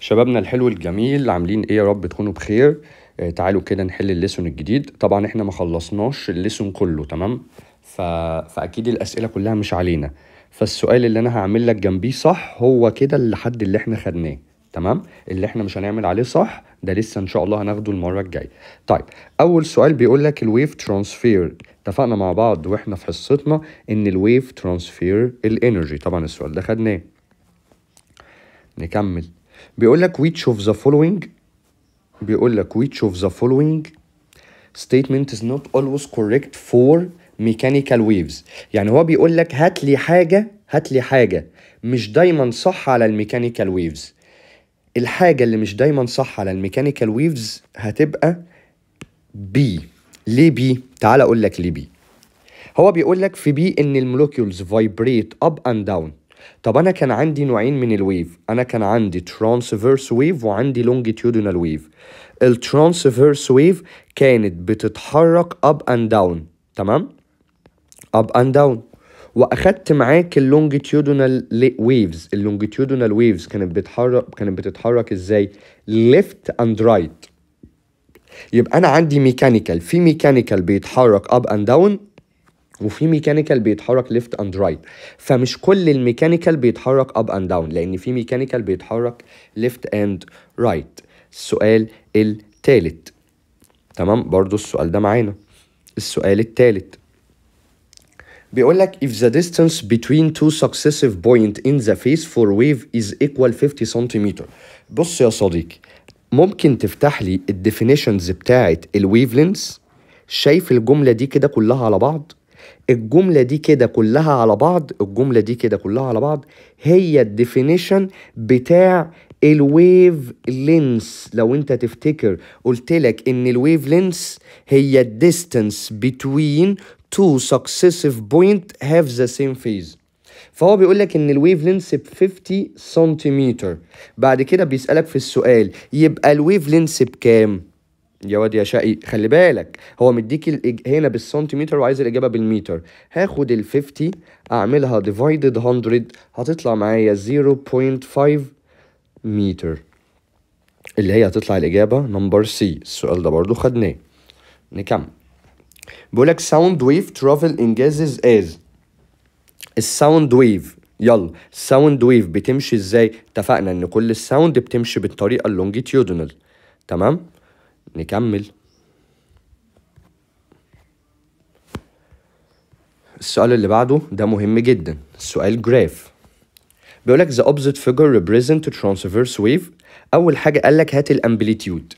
شبابنا الحلو الجميل عاملين ايه يا رب تكونوا بخير آه تعالوا كده نحل الليسون الجديد طبعا احنا ما خلصناش الليسون كله تمام ف... فاكيد الاسئله كلها مش علينا فالسؤال اللي انا هعمل لك جنبيه صح هو كده لحد اللي احنا خدناه تمام اللي احنا مش هنعمل عليه صح ده لسه ان شاء الله هناخده المره الجايه طيب اول سؤال بيقول لك الويف ترانسفير اتفقنا مع بعض واحنا في حصتنا ان الويف ترانسفير الانرجي طبعا السؤال ده خدناه نكمل بيقول لك which of the following بيقول لك which of the following statement is not always correct for mechanical waves يعني هو بيقول لك هات لي حاجة هات لي حاجة مش دايما صح على الميكانيكال ويفز الحاجة اللي مش دايما صح على الميكانيكال ويفز هتبقى بي ليه بي؟ تعال أقول لك ليه بي هو بيقول لك في بي إن المولوكيولز فايبريت أب أند داون طب انا كان عندي نوعين من الويف انا كان عندي ترانسفيرس ويف وعندي لونجيتيودينال ويف الترانسفيرس ويف كانت بتتحرك اب اند داون تمام اب اند داون واخدت معاك اللونجيتيودونال ويفز اللونجيتيودونال ويفز كانت بتتحرك كانت بتتحرك ازاي ليفت اند رايت يبقى انا عندي ميكانيكال في ميكانيكال بيتحرك اب اند داون وفي ميكانيكال بيتحرك ليفت اند رايت فمش كل الميكانيكال بيتحرك اب اند داون لان في ميكانيكال بيتحرك ليفت اند رايت السؤال الثالث تمام برضو السؤال ده معانا السؤال الثالث بيقول لك if the distance between two successive point in the face for wave is equal 50 cm بص يا صديقي ممكن تفتح لي الديفينيشنز بتاعت الويفلينز شايف الجمله دي كده كلها على بعض الجملة دي كده كلها على بعض الجملة دي كده كلها على بعض هي الديفينيشن بتاع الويف لينس لو انت تفتكر قلت لك ان الويف لينس هي الديستانس بتوين تو سكسيسيف بوينت هاف ذا سيم فيز فهو بيقول لك ان الويف لينس ب 50 سنتيمتر بعد كده بيسالك في السؤال يبقى الويف لينس بكام يا واد يا شقي خلي بالك هو مديك الإج... هنا بالسنتيمتر وعايز الاجابه بالمتر هاخد ال 50 اعملها ديفايدد 100 هتطلع معايا 0.5 متر اللي هي هتطلع الاجابه نمبر سي السؤال ده برضو خدناه نكمل بيقول لك ساوند ويف ترافل انجازز از الساوند ويف يلا الساوند ويف بتمشي ازاي اتفقنا ان كل الساوند بتمشي بالطريقه اللونجيتيودنال تمام نكمل السؤال اللي بعده ده مهم جدا السؤال جراف بيقولك the opposite figure represent transverse wave أول حاجة قالك هات الامبليتيود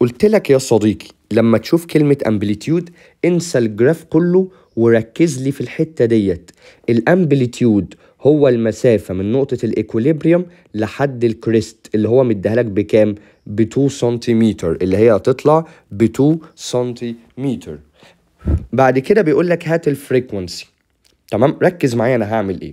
قلت لك يا صديقي لما تشوف كلمة امبليتيود انسى الجراف كله وركز لي في الحتة ديت الامبليتيود هو المسافه من نقطه الايكوليبريوم لحد الكريست اللي هو مديهالك بكام ب 2 سنتيمتر اللي هي هتطلع ب 2 سنتيمتر بعد كده بيقول لك هات الفريكونسي تمام ركز معايا انا هعمل ايه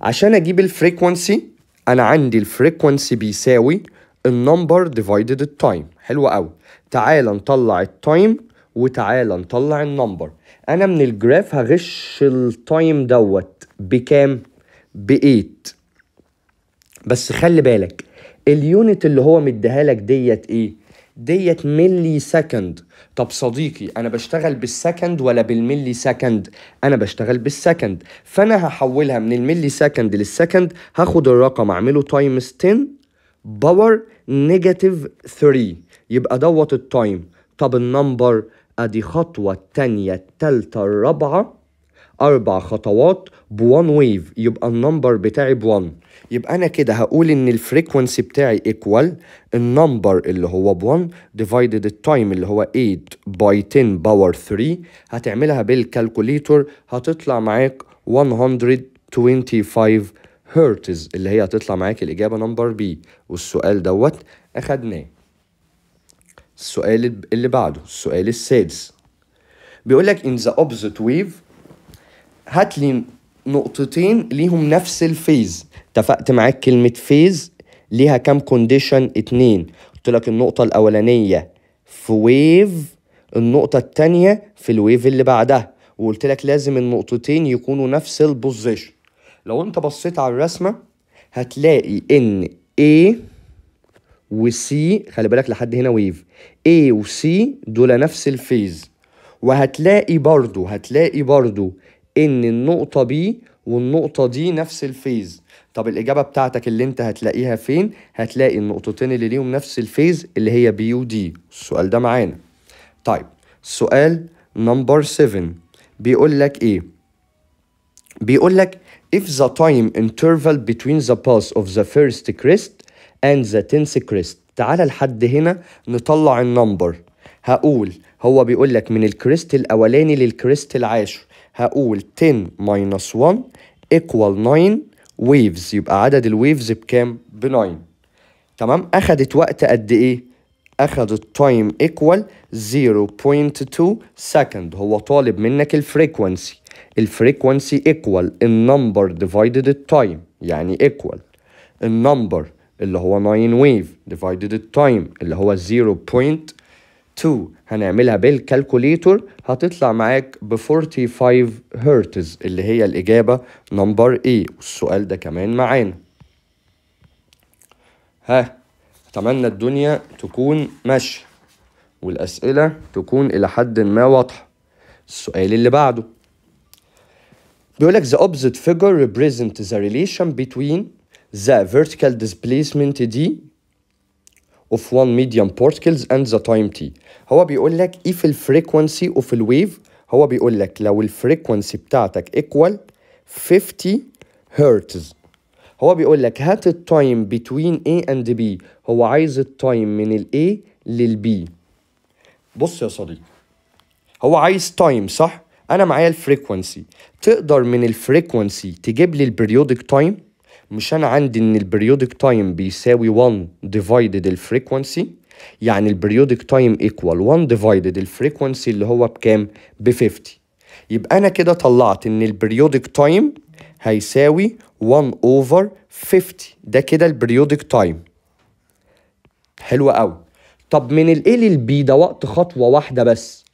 عشان اجيب الفريكونسي انا عندي الفريكونسي بيساوي النمبر ديفايدد التايم حلو قوي تعال نطلع التايم وتعالى نطلع النمبر انا من الجراف هغش التايم دوت بكام ب8 بس خلي بالك اليونت اللي هو مديها لك ديت ايه ديت ملي سكند طب صديقي انا بشتغل بالسكند ولا بالملي سكند انا بشتغل بالسكند فانا هحولها من الملي سكند للسكند هاخد الرقم اعمله تايمز 10 باور نيجاتيف 3 يبقى دوت التايم طب النمبر ادي خطوه التانيه التالته الرابعه أربع خطوات بوان ويف يبقى النمبر بتاعي بوان يبقى أنا كده هقول إن الفريكونسي بتاعي إيكوال النمبر اللي هو بوان ديفايدد التايم اللي هو 8 باي 10 باور 3 هتعملها بالكالكوليتور هتطلع معاك 125 هرتز اللي هي هتطلع معاك الإجابة نمبر بي والسؤال دوت أخدناه السؤال اللي بعده السؤال السادس بيقول لك in the opposite wave هات لي نقطتين ليهم نفس الفيز اتفقت معاك كلمة فيز ليها كام كونديشن اتنين قلت لك النقطة الأولانية في ويف النقطة التانية في الويف اللي بعدها وقلت لك لازم النقطتين يكونوا نفس البوزيشن لو انت بصيت على الرسمة هتلاقي ان A و C خلي بالك لحد هنا ويف A و C دول نفس الفيز وهتلاقي برضو هتلاقي برضو ان النقطه بي والنقطه دي نفس الفيز طب الاجابه بتاعتك اللي انت هتلاقيها فين هتلاقي النقطتين اللي ليهم نفس الفيز اللي هي بي ودي السؤال ده معانا طيب السؤال نمبر 7 بيقول لك ايه بيقول لك if the time interval between the pulse of the first crest and the tenth crest تعالى لحد هنا نطلع النمبر هقول هو بيقول لك من الكريست الاولاني للكريست العاشر هقول 10 minus 1 equal 9 waves يبقى عدد الويفز بكام؟ ب 9 تمام أخدت وقت قد إيه؟ أخدت تايم equal 0.2 second هو طالب منك الفريكونسي الفريكونسي equal النمبر divided التايم يعني equal النمبر اللي هو 9 wave divided التايم اللي هو 0.2 2 هنعملها بالكالكوليتور هتطلع معاك ب 45 هرتز اللي هي الإجابة نمبر اي والسؤال ده كمان معانا ها أتمنى الدنيا تكون ماشية والأسئلة تكون إلى حد ما واضحة السؤال اللي بعده بيقول لك the opposite figure represents the relation between the vertical displacement D of one medium particles and the time t هو بيقول لك if الفريكونسي of الويف هو بيقول لك لو الفريكونسي بتاعتك equal 50 هرتز هو بيقول لك هات التايم between A and B هو عايز التايم من ال A لل B بص يا صديقي هو عايز تايم صح؟ أنا معايا الفريكونسي تقدر من الفريكونسي تجيب لي البريودك تايم مش انا عندي ان البريودك تايم بيساوي 1 ديفايدد الفريكوانسي يعني البريودك تايم ايكوال 1 ديفايدد الفريكوانسي اللي هو بكام ب 50 يبقى انا كده طلعت ان البريودك تايم هيساوي 1 اوفر 50 ده كده البريودك تايم حلو قوي طب من ال A لل B ده وقت خطوه واحده بس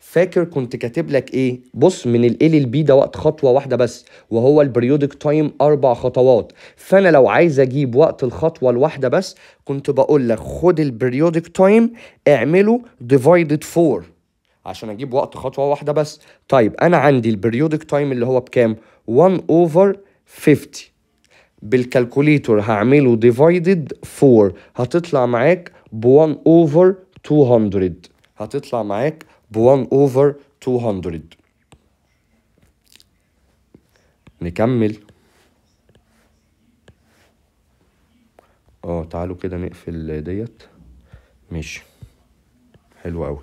فاكر كنت كاتب لك ايه بص من ال ال بي ده وقت خطوه واحده بس وهو البريودك تايم اربع خطوات فانا لو عايز اجيب وقت الخطوه الواحده بس كنت بقول لك خد البريودك تايم اعمله ديفايدد 4 عشان اجيب وقت خطوه واحده بس طيب انا عندي البريودك تايم اللي هو بكام 1 اوفر 50 بالكالكوليتور هعمله ديفايدد 4 هتطلع معاك ب 1 اوفر 200 هتطلع معاك ب 1 over 200 نكمل اه تعالوا كده نقفل ديت ماشي حلو قوي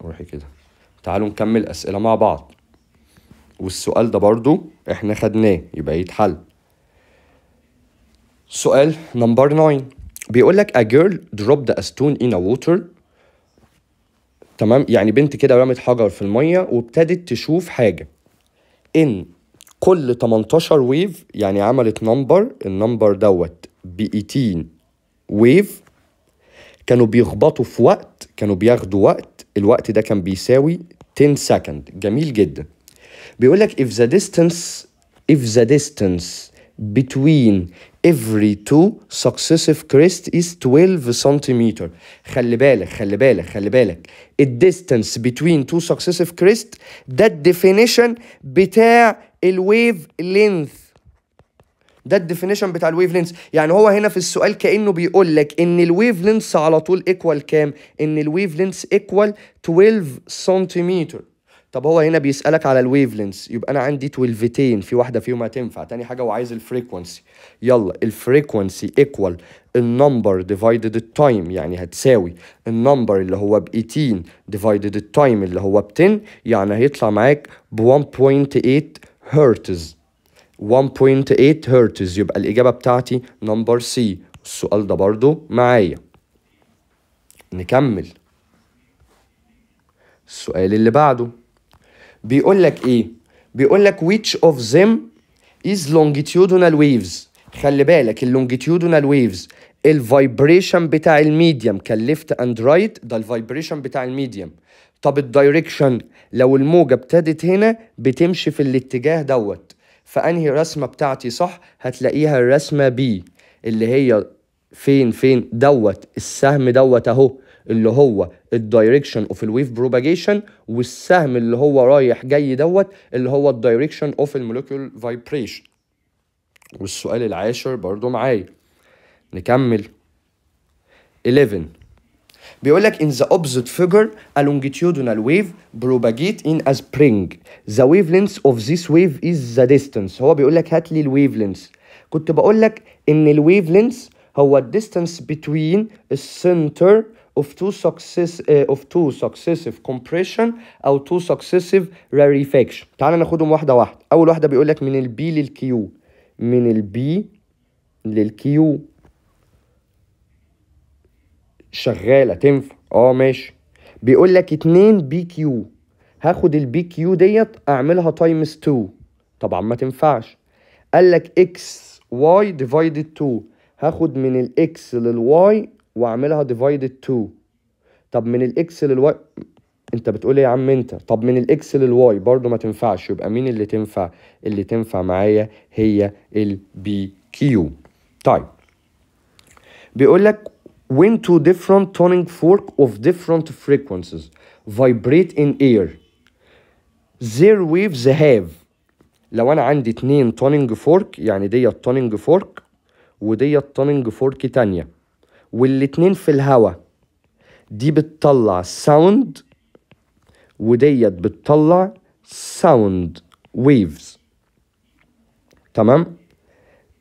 روحي كده تعالوا نكمل اسئله مع بعض والسؤال ده برضو احنا خدناه يبقى يتحل سؤال نمبر 9 بيقول لك a girl dropped a stone in a water تمام يعني بنت كده رمت حجر في الميه وابتدت تشوف حاجه ان كل 18 ويف يعني عملت نمبر النمبر دوت ب 18 ويف كانوا بيخبطوا في وقت كانوا بياخدوا وقت الوقت ده كان بيساوي 10 سكند جميل جدا بيقول لك if the distance if the distance between every two successive crest is 12 centimeter خلي بالك خلي بالك خلي بالك الديستانس between two successive crest ده الديفينيشن بتاع الويف لينث ده الديفينيشن بتاع الويف لينث يعني هو هنا في السؤال كانه بيقول لك ان الويف لينث على طول ايكوال كام ان الويف لينث ايكوال 12 سنتيمتر طب هو هنا بيسالك على الويف يبقى انا عندي 12تين في واحده فيهم هتنفع تاني حاجه هو عايز الفريكونسي يلا الفريكونسي ايكوال النمبر ديفايدد التايم يعني هتساوي النمبر اللي هو ب 18 ديفايدد التايم اللي هو ب 10 يعني هيطلع معاك ب 1.8 هرتز 1.8 هرتز يبقى الإجابة بتاعتي نمبر سي السؤال ده برضو معايا نكمل السؤال اللي بعده بيقول لك ايه بيقول لك which of them is longitudinal waves خلي بالك اللونجيتيودونال ويفز الفايبريشن بتاع الميديم كان ليفت اند رايت ده الفايبريشن بتاع الميديم طب الدايركشن لو الموجه ابتدت هنا بتمشي في الاتجاه دوت فانهي رسمه بتاعتي صح هتلاقيها الرسمه بي اللي هي فين فين دوت السهم دوت اهو اللي هو الدايركشن اوف الويف بروباجيشن والسهم اللي هو رايح جاي دوت اللي هو الدايركشن اوف المولكيول فايبريشن والسؤال العاشر برضو معايا نكمل 11 بيقول لك in the opposite figure a longitudinal wave propagate in a spring the wavelength of this wave is the distance هو بيقول لك هات لي الويف لينث كنت بقول لك ان الويف لينث هو الديستانس بتوين السنتر of two, success, uh, of two successive compression أو two successive rarefaction تعال ناخدهم واحدة واحدة أول واحدة بيقول لك من البي للكيو من البي للكيو شغالة تنفع اه ماشي بيقول لك اتنين بي كيو هاخد البي كيو ديت اعملها تايمز 2 طبعا ما تنفعش قال لك اكس واي ديفايدد 2 هاخد من الاكس للواي واعملها ديفايد 2 طب من الاكس للواي انت بتقول ايه يا عم انت طب من الاكس للواي برضو ما تنفعش يبقى مين اللي تنفع اللي تنفع معايا هي البي كيو طيب بيقول لك when two different toning fork of different frequencies vibrate in air their waves have لو انا عندي اتنين toning fork يعني ديت toning فورك وديت toning فورك تانيه والاتنين في الهوا دي بتطلع ساوند وديت بتطلع ساوند ويفز تمام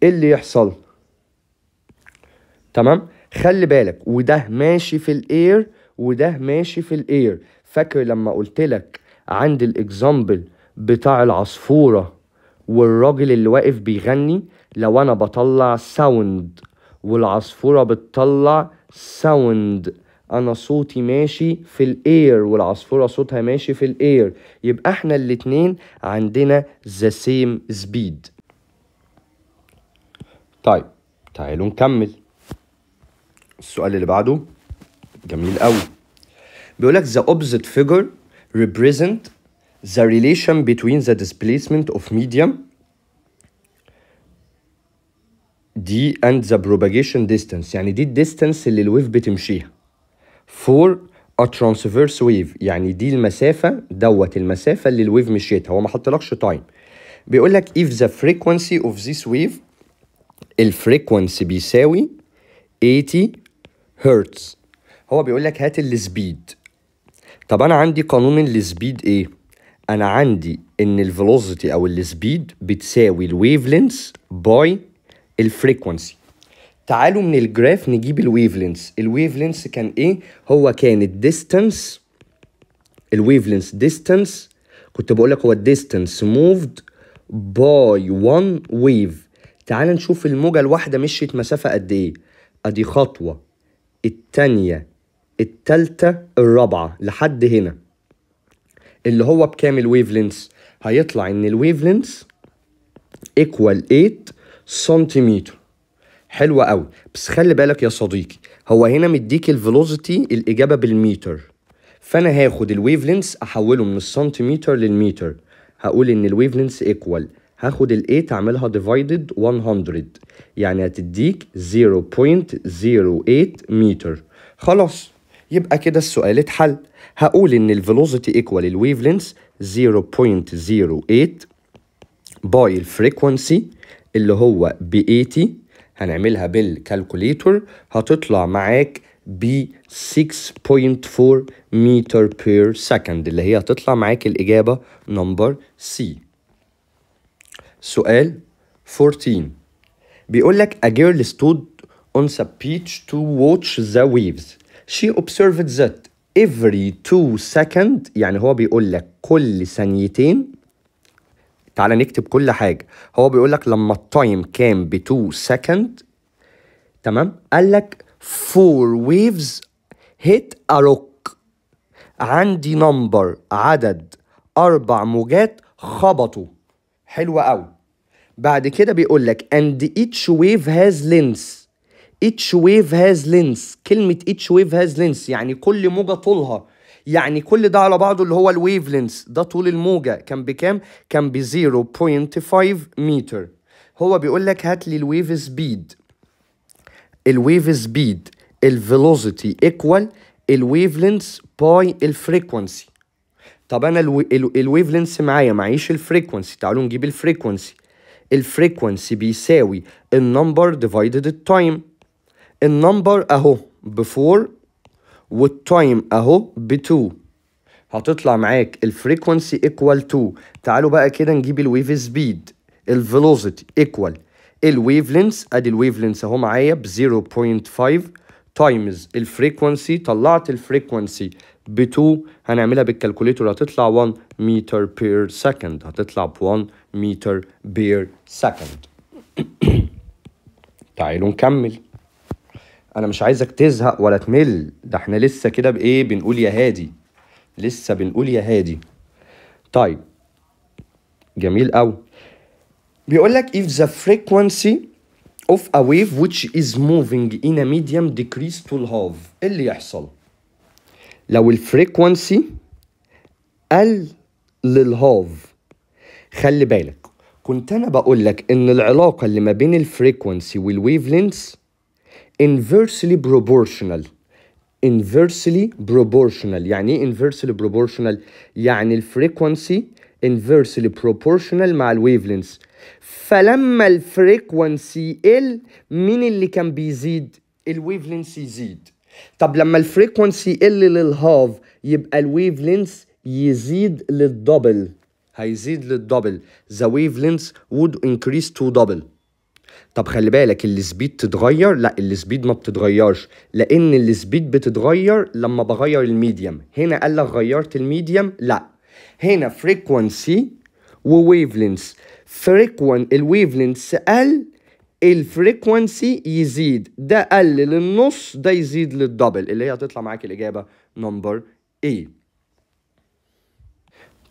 ايه اللي يحصل تمام خلي بالك وده ماشي في الاير وده ماشي في الاير فاكر لما قلت لك عند الاكزامبل بتاع العصفوره والراجل اللي واقف بيغني لو انا بطلع ساوند والعصفورة بتطلع ساوند انا صوتي ماشي في الاير والعصفورة صوتها ماشي في الاير يبقى احنا الاتنين عندنا the same speed طيب تعالوا نكمل السؤال اللي بعده جميل قوي بيقولك the opposite figure represent the relation between the displacement of medium دي اند ذا propagation distance يعني دي الديستانس اللي الويف بتمشيها فور ا ترانسفيرس ويف يعني دي المسافه دوت المسافه اللي الويف مشيتها هو ما حطلكش تايم بيقول لك if the frequency of this wave الفريكونسي بيساوي 80 هرتز هو بيقول لك هات السبيد طب انا عندي قانون السبيد ايه انا عندي ان الفيلوسيتي او السبيد بتساوي الويف لينث باي الفريكونسي تعالوا من الجراف نجيب الويف لينس الويف لينس كان ايه هو كان الديستنس الويف لينس كنت بقول لك هو الديستنس موفد باي 1 ويف تعال نشوف الموجه الواحده مشيت مسافه قد ايه ادي خطوه التانيه التالته الرابعه لحد هنا اللي هو بكام الويفلينس لينس هيطلع ان الويف لينس ايكوال 8 سنتيمتر حلوة قوي بس خلي بالك يا صديقي هو هنا مديك الفيلوزيتي الإجابة بالميتر فأنا هاخد الويف لينس أحوله من السنتيمتر للميتر هقول إن الويف لينس إيكوال هاخد الـ A تعملها ديفايدد 100 يعني هتديك 0.08 متر خلاص يبقى كده السؤال اتحل هقول ان الفيلوسيتي ايكوال الويف لينث 0.08 باي الفريكوانسي اللي هو ب 80 هنعملها بالكالكوليتور هتطلع معاك ب 6.4 متر بير سكند اللي هي هتطلع معاك الإجابة نمبر سي سؤال 14 بيقول لك a girl stood on the beach to watch the waves she observed that every two seconds يعني هو بيقول لك كل ثانيتين تعالى نكتب كل حاجه هو بيقول لك لما التايم كان ب 2 سكند تمام قال لك فور ويفز هيت ا روك عندي نمبر عدد اربع موجات خبطوا حلوه قوي بعد كده بيقول لك اند ايتش ويف هاز لينس ايتش ويف هاز لينس كلمة ايتش ويف هاز لينس يعني كل موجة طولها يعني كل ده على بعضه اللي هو الويف لينس ده طول الموجه كان بكام كان ب 0.5 متر هو بيقول لك هات لي الويف سبيد الويف سبيد الفيلوسيتي ايكوال الويف لينس باي الفريكونسي طب انا الويف لينس معايا معيش الفريكونسي تعالوا نجيب الفريكونسي الفريكونسي بيساوي النمبر ديفايدد التايم النمبر اهو بفور والتايم اهو ب 2 هتطلع معاك الفريكونسي ايكوال 2 تعالوا بقى كده نجيب الويف سبيد الفيلوسيتي ايكوال الويف لينث ادي الويف لينث اهو معايا ب 0.5 تايمز الفريكونسي طلعت الفريكونسي ب 2 هنعملها بالكالكوليتور هتطلع 1 متر بير سكند هتطلع ب 1 متر بير سكند تعالوا نكمل انا مش عايزك تزهق ولا تمل ده احنا لسه كده بايه بنقول يا هادي لسه بنقول يا هادي طيب جميل قوي بيقول لك if the frequency of a wave which is moving in a medium decrease to half ايه اللي يحصل لو الفريكوانسي قل للهاف خلي بالك كنت انا بقول لك ان العلاقه اللي ما بين الفريكوانسي والويف لينث inversely proportional inversely proportional يعني ايه inversely proportional يعني الفريكوانسي inversely proportional مع wavelengths فلما الفريكوانسي يقل مين اللي كان بيزيد wavelengths يزيد طب لما الفريكوانسي يقل للهاف يبقى wavelengths يزيد للدبل هيزيد للدبل the wavelengths would increase to double طب خلي بالك السبيد تتغير لا السبيد ما بتتغيرش لان السبيد بتتغير لما بغير الميديم هنا قال لك غيرت الميديم لا هنا فريكوانسي وويفلينس فريكوان الويفلنس قل الفريكوانسي يزيد ده قل للنص ده يزيد للدبل اللي هي هتطلع معاك الاجابه نمبر ايه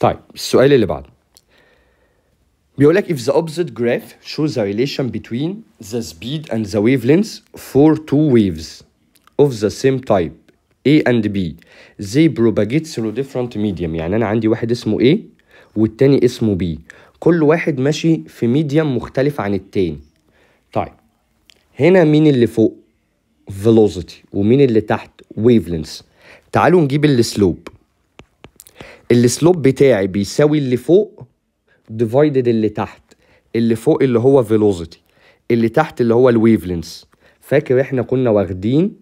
طيب السؤال اللي بعده بيقول لك if the opposite graph shows a relation between the speed and the wavelength for two waves of the same type A and B they propagate through different medium يعني أنا عندي واحد اسمه A والتاني اسمه B كل واحد ماشي في ميديم مختلف عن التاني طيب هنا مين اللي فوق velocity ومين اللي تحت wavelength تعالوا نجيب السلوب السلوب بتاعي بيساوي اللي فوق ديفايدد اللي تحت اللي فوق اللي هو فيلوزيتي اللي تحت اللي هو الويفلنس فاكر احنا كنا واخدين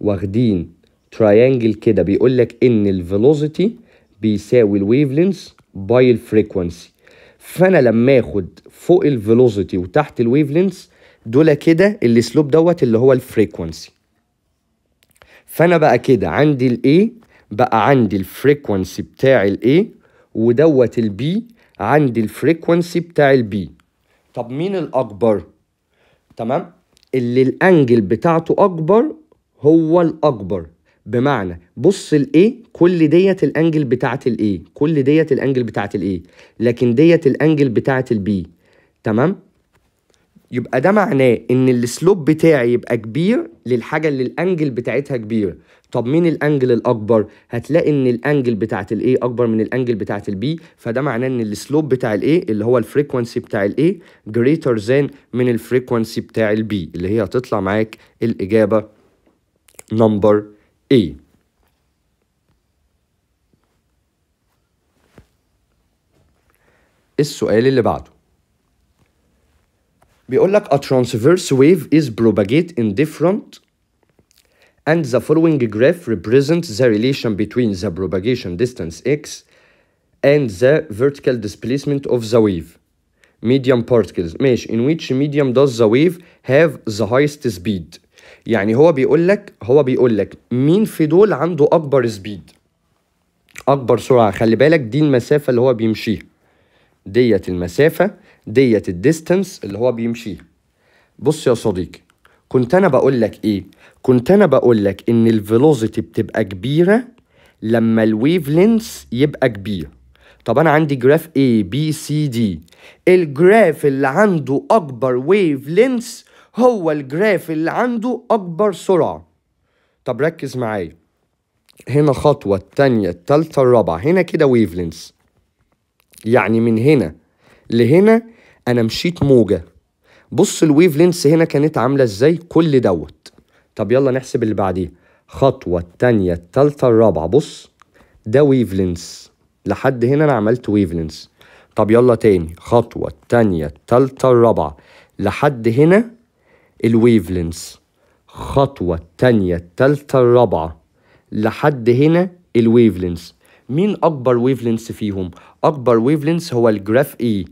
واخدين تريانجل كده بيقول لك ان الفيلوزيتي بيساوي الويفلنس باي الفريكوانسي فانا لما اخد فوق الفيلوزيتي وتحت الويفلنس دول كده السلوب دوت اللي هو الفريكوانسي فانا بقى كده عندي الاي بقى عندي الفريكوانسي بتاع الاي ودوت البي عندي الفريكونسي بتاع البي طب مين الاكبر تمام اللي الانجل بتاعته اكبر هو الاكبر بمعنى بص الاي كل ديت الانجل بتاعت الاي كل ديت الانجل بتاعت الاي لكن ديت الانجل بتاعت البي تمام يبقى ده معناه ان السلوب بتاعي يبقى كبير للحاجه اللي الانجل بتاعتها كبير طب مين الانجل الاكبر هتلاقي ان الانجل بتاعه الاي اكبر من الانجل بتاعه البي فده معناه ان السلوب بتاع الاي اللي هو الفريكوانسي بتاع الاي جريتر ذان من الفريكوانسي بتاع البي اللي هي هتطلع معاك الاجابه نمبر اي السؤال اللي بعده بيقول لك a transverse wave is propagate in different and the following graph represents the relation between the propagation distance x and the vertical displacement of the wave. Medium particles ماشي in which medium does the wave have the highest speed يعني هو بيقول لك هو بيقول لك مين في دول عنده اكبر سبيد اكبر سرعه خلي بالك دي المسافه اللي هو بيمشيها ديت المسافه ديت الديستنس اللي هو بيمشيها بص يا صديقي كنت انا بقول لك ايه كنت انا بقول لك ان الفيلوسيتي بتبقى كبيره لما الويف لينس يبقى كبير طب انا عندي جراف A B C D الجراف اللي عنده اكبر ويف لينس هو الجراف اللي عنده اكبر سرعه طب ركز معايا هنا خطوه التانية التالتة الرابعه هنا كده ويفلينس يعني من هنا لهنا انا مشيت موجه بص الويف لينس هنا كانت عامله ازاي كل دوت طب يلا نحسب اللي بعديه خطوه التانية التالتة الرابعه بص ده ويف لينس لحد هنا انا عملت ويف لينس طب يلا تاني خطوه التانية التالتة الرابعه لحد هنا الويف لينس خطوه التانية التالتة الرابعه لحد هنا الويف لينس مين اكبر ويف لينس فيهم اكبر ويف لينس هو الجراف اي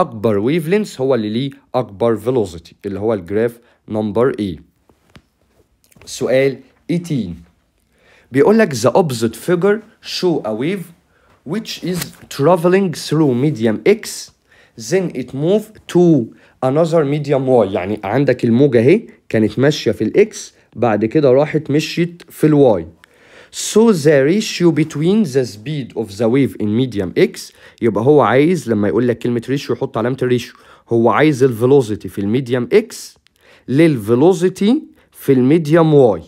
اكبر ويف لينس هو اللي ليه اكبر فيلوسيتي اللي هو الجراف نمبر اي سؤال 18 بيقول لك the opposite figure show a wave which is traveling through medium x then it move to another medium y يعني عندك الموجة اهي كانت ماشية في الاكس بعد كده راحت مشيت في الواي So the ratio between the speed of the wave in medium x يبقى هو عايز لما يقول لك كلمة ratio يحط علامة الريشيو هو عايز الفيلوسيتي في الميديم x للفيلوسيتي في الميديم واي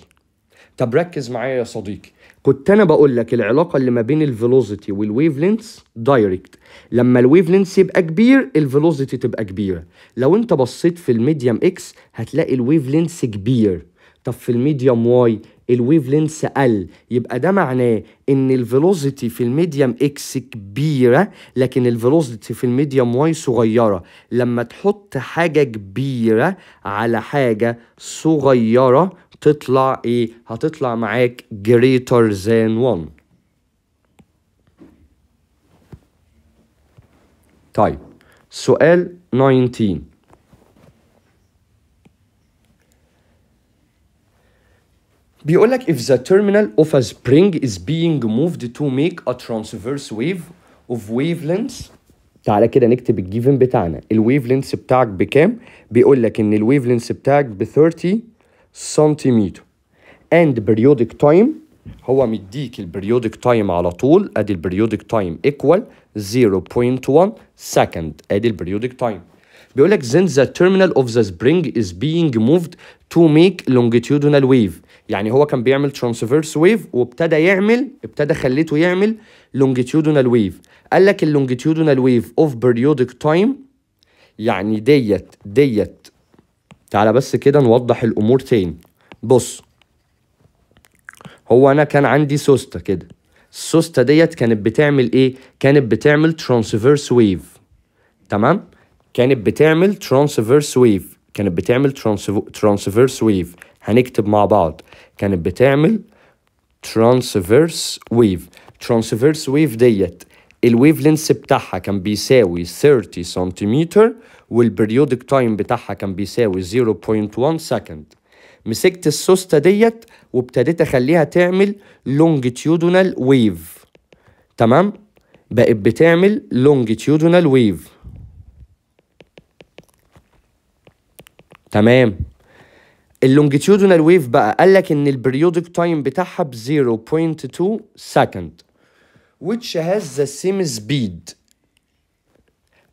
طب ركز معايا يا صديقي كنت انا بقول لك العلاقه اللي ما بين الفيلوسيتي وال لينث دايركت لما ال لينث يبقى كبير الفيلوسيتي تبقى كبيره لو انت بصيت في الميديم اكس هتلاقي ال لينث كبير طب في الميديم واي الويف لينس قل يبقى ده معناه ان الفيلوسيتي في الميديم اكس كبيره لكن الفيلوسيتي في الميديم واي صغيره لما تحط حاجه كبيره على حاجه صغيره تطلع ايه هتطلع معاك greater than 1 طيب سؤال 19 بيقول لك if the terminal of a spring is being moved to make a transverse wave of wavelengths تعالى كده نكتب الجيفن بتاعنا الويف لينث بتاعك بكام بيقول لك ان الويف لينث بتاعك ب 30 سنتيمتر and periodic time هو مديك البريودك تايم على طول ادي البريودك تايم ايكوال 0.1 سكند ادي البريودك تايم بيقول لك then the terminal of the spring is being moved to make longitudinal wave يعني هو كان بيعمل ترانسفيرس ويف وابتدى يعمل ابتدى خليته يعمل لونجيتيودونال ويف قال لك اللونجيتيودونال ويف اوف بيريودك تايم يعني ديت ديت تعالى بس كده نوضح الامور تاني بص هو انا كان عندي سوسته كده السوسته ديت كانت بتعمل ايه كانت بتعمل ترانسفيرس ويف تمام كانت بتعمل ترانسفيرس ويف كانت بتعمل ترانسفيرس ويف هنكتب مع بعض كانت بتعمل ترانسفيرس ويف ترانسفيرس ويف ديت الويف لينس بتاعها كان بيساوي 30 سنتيمتر والبريودك تايم بتاعها كان بيساوي 0.1 سكند مسكت السوسته ديت وابتديت اخليها تعمل لونجيتيودونال ويف تمام بقت بتعمل لونجيتيودونال ويف تمام اللونجيتيودونال ويف بقى قال لك ان البريودك تايم بتاعها ب 0.2 سكند which has the same speed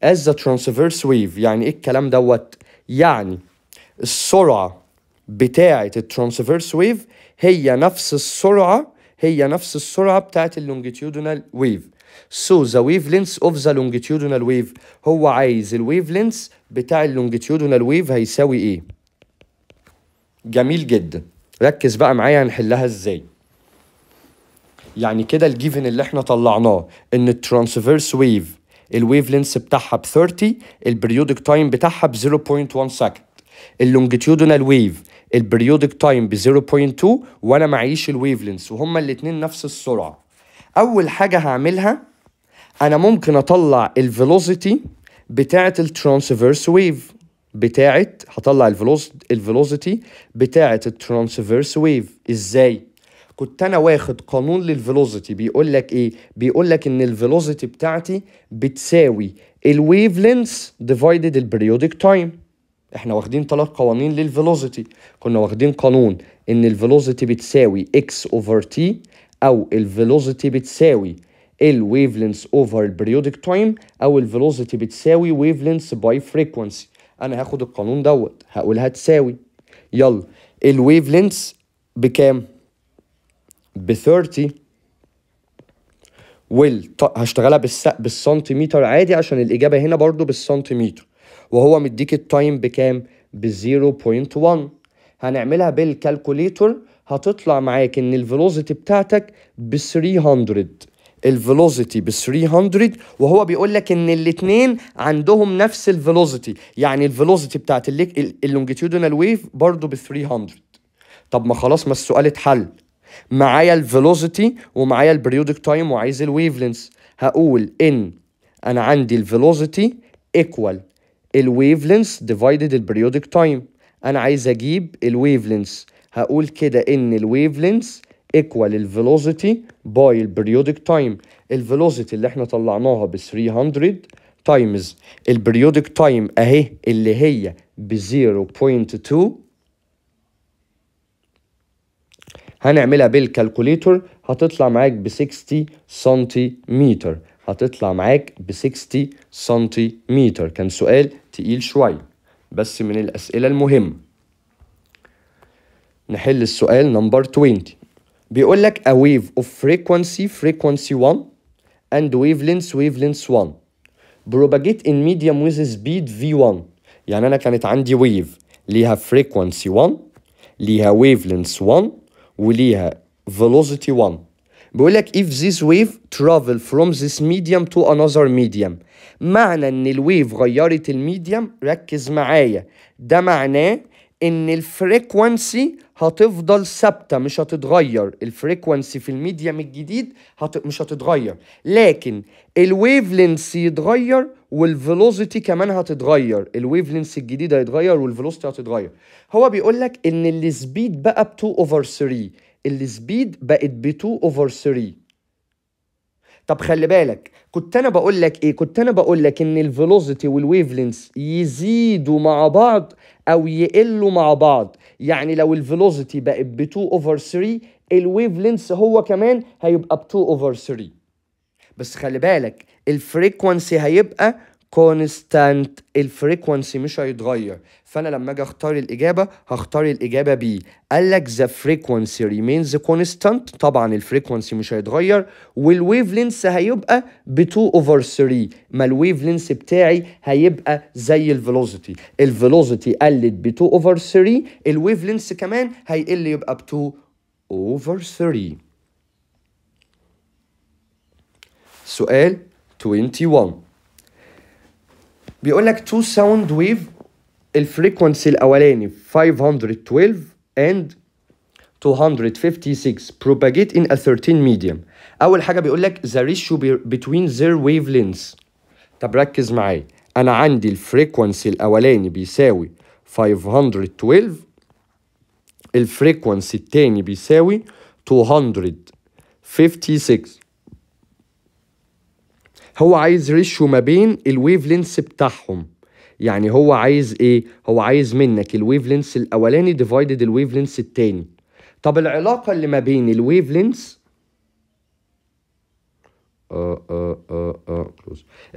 as the transverse wave يعني ايه الكلام دوت يعني السرعه بتاعه الترانسفيرس ويف هي نفس السرعه هي نفس السرعه بتاعه اللونجيتيودونال ويف سو ذا ويف لينس اوف ذا wave ويف هو عايز الويف لينس بتاع اللونجيتيودونال ويف هيساوي ايه جميل جدا ركز بقى معايا هنحلها ازاي يعني كده الجيفن اللي احنا طلعناه ان الترانسفيرس ويف الويف لينس بتاعها ب 30 البريودك تايم بتاعها ب 0.1 سكند اللونجيتيودونال ويف البريودك تايم ب 0.2 وانا معيش الويف لينس وهما الاثنين نفس السرعه اول حاجه هعملها انا ممكن اطلع الفيلوسيتي بتاعه الترانسفيرس ويف بتاعت هطلع الفيلوسيتي بتاعت الترانسفيرس ويف ازاي كنت انا واخد قانون للفيلوسيتي بيقول لك ايه بيقول لك ان الفيلوسيتي بتاعتي بتساوي الويف لينث ديفايدد البريودك تايم احنا واخدين ثلاث قوانين للفيلوسيتي كنا واخدين قانون ان الفيلوسيتي بتساوي اكس اوفر تي او الفيلوسيتي بتساوي الويفلنس اوفر البريودك تايم او الفيلوسيتي بتساوي ويفلنس باي فريكوانسي انا هاخد القانون دوت هقولها تساوي يلا الويف لينس بكام ب 30 وال هشتغلها بالس... بالسنتيمتر عادي عشان الاجابه هنا برضو بالسنتيمتر وهو مديك التايم بكام ب 0.1 هنعملها بالكالكوليتور هتطلع معاك ان الفيلوزيتي بتاعتك ب 300 الفيلوسيتي ب 300 وهو بيقول لك ان الاثنين عندهم نفس الفيلوسيتي يعني الفيلوسيتي بتاعت اللونجيتيودنال ويف برضه ب 300 طب ما خلاص ما السؤال اتحل معايا الفيلوسيتي ومعايا البريودك تايم وعايز الويفلنس هقول ان انا عندي الفيلوسيتي ايكوال الويفلنس ديفايدد البريودك تايم انا عايز اجيب الويفلنس هقول كده ان الويفلنس velocity by الفيلوسيتي periodic time تايم velocity اللي احنا طلعناها ب 300 تايمز periodic time اهي اللي هي ب 0.2 هنعملها بالكالكوليتر هتطلع معاك ب 60 سنتيمتر هتطلع معاك ب 60 سنتيمتر كان سؤال تقيل شوية بس من الأسئلة المهمة نحل السؤال نمبر 20 بيقول لك a wave of frequency frequency 1 and wavelength wavelength 1 propagate in medium with speed v1 يعني انا كانت عندي wave ليها frequency 1 ليها wavelength 1 وليها velocity 1 بيقول لك if this wave travel from this medium to another medium معنى ان الويف غيرت الميديم ركز معايا ده معناه ان الفريكوانسي هتفضل ثابته مش هتتغير الفريكوانسي في الميديم الجديد هت... مش هتتغير لكن الويف لينس يتغير والفيلوسيتي كمان هتتغير الويف لينس الجديد هيتغير والفيلوسيتي هتتغير هو بيقول لك ان السبيد بقى ب 2 اوفر 3 السبيد بقت ب 2 اوفر 3 طب خلي بالك كنت انا بقول لك ايه كنت انا بقول لك ان الفيلوسيتي والويف لينس يزيدوا مع بعض او يقلوا مع بعض يعني لو الفيلوسيتي بقت ب 2 اوفر 3 الويف لينس هو كمان هيبقى ب 2 اوفر 3 بس خلي بالك الفريكونسي هيبقى كونستانت الفريكونسي مش هيتغير فانا لما اجي اختار الاجابه هختار الاجابه بي قال لك ذا فريكونسي ريمينز كونستانت طبعا الفريكونسي مش هيتغير والويف لينس هيبقى ب 2 اوفر 3 ما الويف لينس بتاعي هيبقى زي الفيلوسيتي الفيلوسيتي قلت ب 2 اوفر 3 الويف لينس كمان هيقل يبقى ب 2 اوفر 3 سؤال 21 بيقول لك تو ساوند ويف الفريكونسي الاولاني 512 اند 256 propagate in a 13 medium اول حاجه بيقول لك the ratio between their wavelengths طب ركز معايا انا عندي الفريكونسي الاولاني بيساوي 512 الفريكونسي التاني بيساوي 256 هو عايز ريشو ما بين الويف لينس بتاعهم يعني هو عايز ايه هو عايز منك الويف لينس الاولاني ديفايدد الويف لينس التاني طب العلاقه اللي ما بين الويف لينس آه آه آه, آه،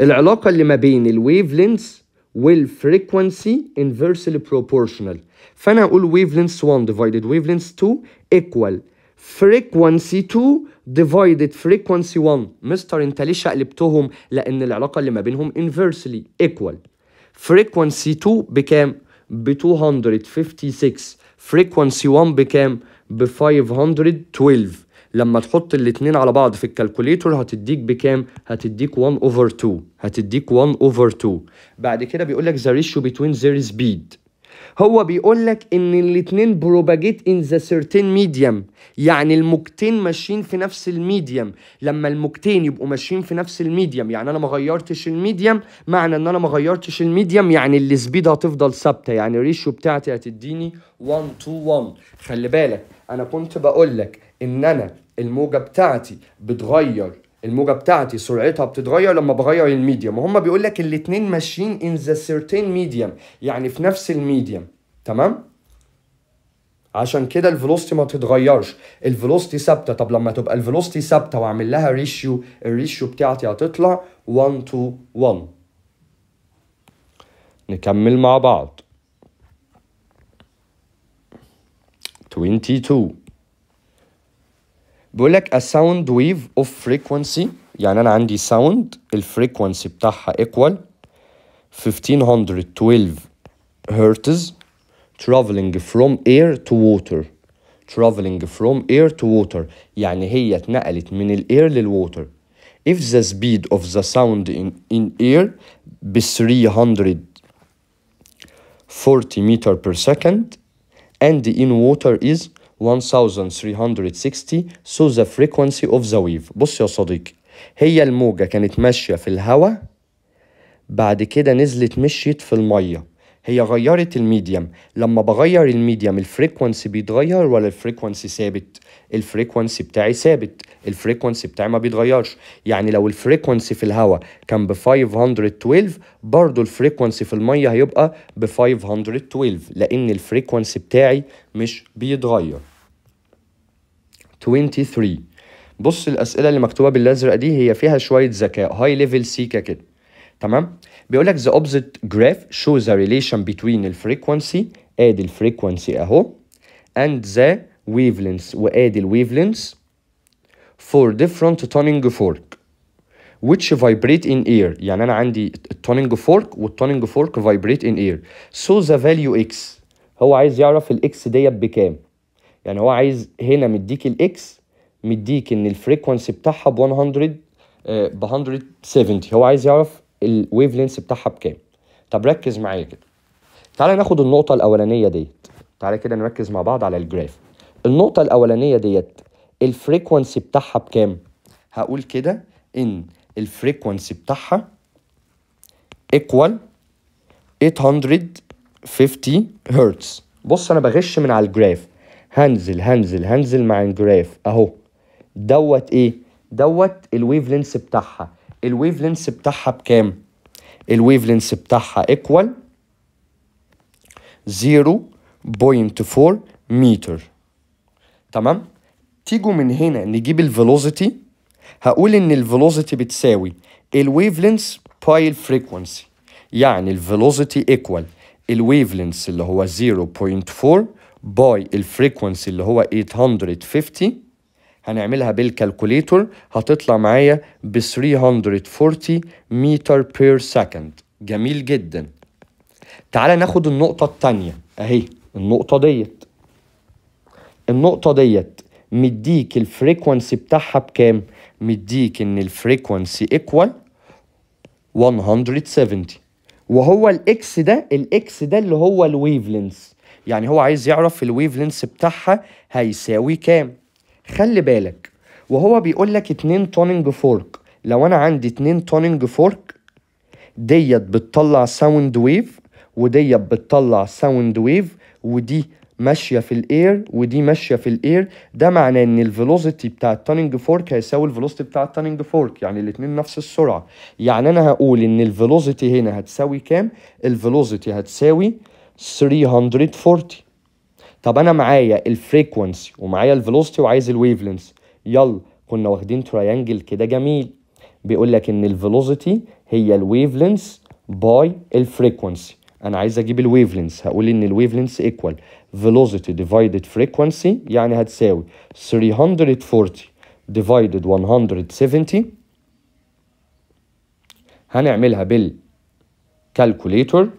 العلاقه اللي ما بين الويف لينس والفريكونسي انفرسلي بروبورشنال فانا اقول لينس 1 ويف لينس 2 ايكوال frequency 2 divided frequency 1 مستر انت ليش قلبتهم لان العلاقه اللي ما بينهم inversely equal frequency 2 بكام ب 256 frequency 1 بكام ب 512 لما تحط الاثنين على بعض في الكالكوليتور هتديك بكام هتديك 1 over 2 هتديك 1 over 2 بعد كده بيقول لك the ratio between their speed هو بيقول لك ان الاثنين بروباجيت ان ذا سيرتين ميديم يعني الموجتين ماشيين في نفس الميديم لما الموجتين يبقوا ماشيين في نفس الميديم يعني انا ما غيرتش الميديم معنى ان انا ما غيرتش الميديم يعني السبيد هتفضل ثابته يعني الريشيو بتاعتي هتديني 1 تو 1 خلي بالك انا كنت بقول لك ان انا الموجه بتاعتي بتغير الموجه بتاعتي سرعتها بتتغير لما بغير الميديوم وهم بيقول لك الاتنين ماشيين ان ذا سيرتين ميديم يعني في نفس الميديوم تمام عشان كده الفلوستي ما تتغيرش الفلوستي ثابته طب لما تبقى الفلوستي ثابته واعمل لها ريشيو الريشيو بتاعتي هتطلع 1 تو 1 نكمل مع بعض 22 بيقول لك a sound wave of frequency يعني انا عندي sound الفريكونسي بتاعها equal 1512 هرتز traveling from air to water traveling from air to water يعني هي اتنقلت من الاير للووتر if the speed of the sound in, in air ب 340 meter per second and in water is 1360 so the frequency of the wave بص يا صديقي هي الموجة كانت ماشية في الهواء بعد كده نزلت مشيت في المية هي غيرت الميديم لما بغير الميديم الفريكونسي بيتغير ولا الفريكونسي ثابت الفريكونسي بتاعي ثابت الفريكونسي بتاعي ما بيتغيرش يعني لو الفريكونسي في الهواء كان ب 512 برضه الفريكونسي في الميه هيبقى ب 512 لان الفريكونسي بتاعي مش بيتغير 23 بص الاسئله اللي مكتوبه بالازرق دي هي فيها شويه ذكاء هاي ليفل سيكا كده تمام بيقول لك the opposite graph shows a relation between the frequency ادي الفريكونسي اهو and the wavelengths وادي الويفلنس for different toning fork which vibrate in air يعني انا عندي التونينج فورك والتونينج فورك vibrate in air so the value x هو عايز يعرف الاكس ديت بكام يعني هو عايز هنا مديك الاكس مديك ان الفريكونسي بتاعها ب 100 آه، ب 170 هو عايز يعرف الويف لينس بتاعها بكام طب ركز معايا كده تعالى ناخد النقطه الاولانيه ديت تعالى كده نركز مع بعض على الجراف النقطه الاولانيه ديت الفريكونسي بتاعها بكام هقول كده ان الفريكونسي بتاعها ايكوال 850 هرتز بص انا بغش من على الجراف هنزل هنزل هنزل مع الجراف اهو دوت ايه دوت الويف لينس بتاعها الويف لينس بتاعها بكام الويف لينس بتاعها ايكوال 0.4 متر تمام تيجوا من هنا نجيب الفيلوسيتي هقول ان الفيلوسيتي بتساوي الويف لينس باي الفريكوانسي يعني الفيلوسيتي ايكوال الويف لينس اللي هو 0.4 باي الفريكونسي اللي هو 850 هنعملها بالكالكوليتور هتطلع معايا ب 340 متر بير سكند جميل جدا تعالى ناخد النقطة التانية اهي النقطة ديت النقطة ديت مديك الفريكونسي بتاعها بكام؟ مديك ان الفريكونسي ايكوال 170 وهو الاكس ده الاكس ده اللي هو الويفلنس يعني هو عايز يعرف الويف لينس بتاعها هيساوي كام خلي بالك وهو بيقول لك 2 توننج فورك لو انا عندي 2 توننج فورك ديت بتطلع ساوند ويف وديت بتطلع ساوند ويف ودي ماشيه في الاير ودي ماشيه في الاير ده معناه ان الفيلوسيتي بتاع التوننج فورك هيساوي الفيلوسيتي بتاع التوننج فورك يعني الاثنين نفس السرعه يعني انا هقول ان الفيلوسيتي هنا هتساوي كام الفيلوسيتي هتساوي 340 طب انا معايا الفريكونسي ومعايا الفيلوستي وعايز الويفلنس يلا كنا واخدين تريانجل كده جميل بيقول لك ان الفيلوسيتي هي الويفلنس باي الفريكوانسي انا عايز اجيب الويفلنس هقول ان الويفلنس ايكوال فيلوسيتي ديفايدد فريكوانسي يعني هتساوي 340 ديفايدد 170 هنعملها بالكالكوليتور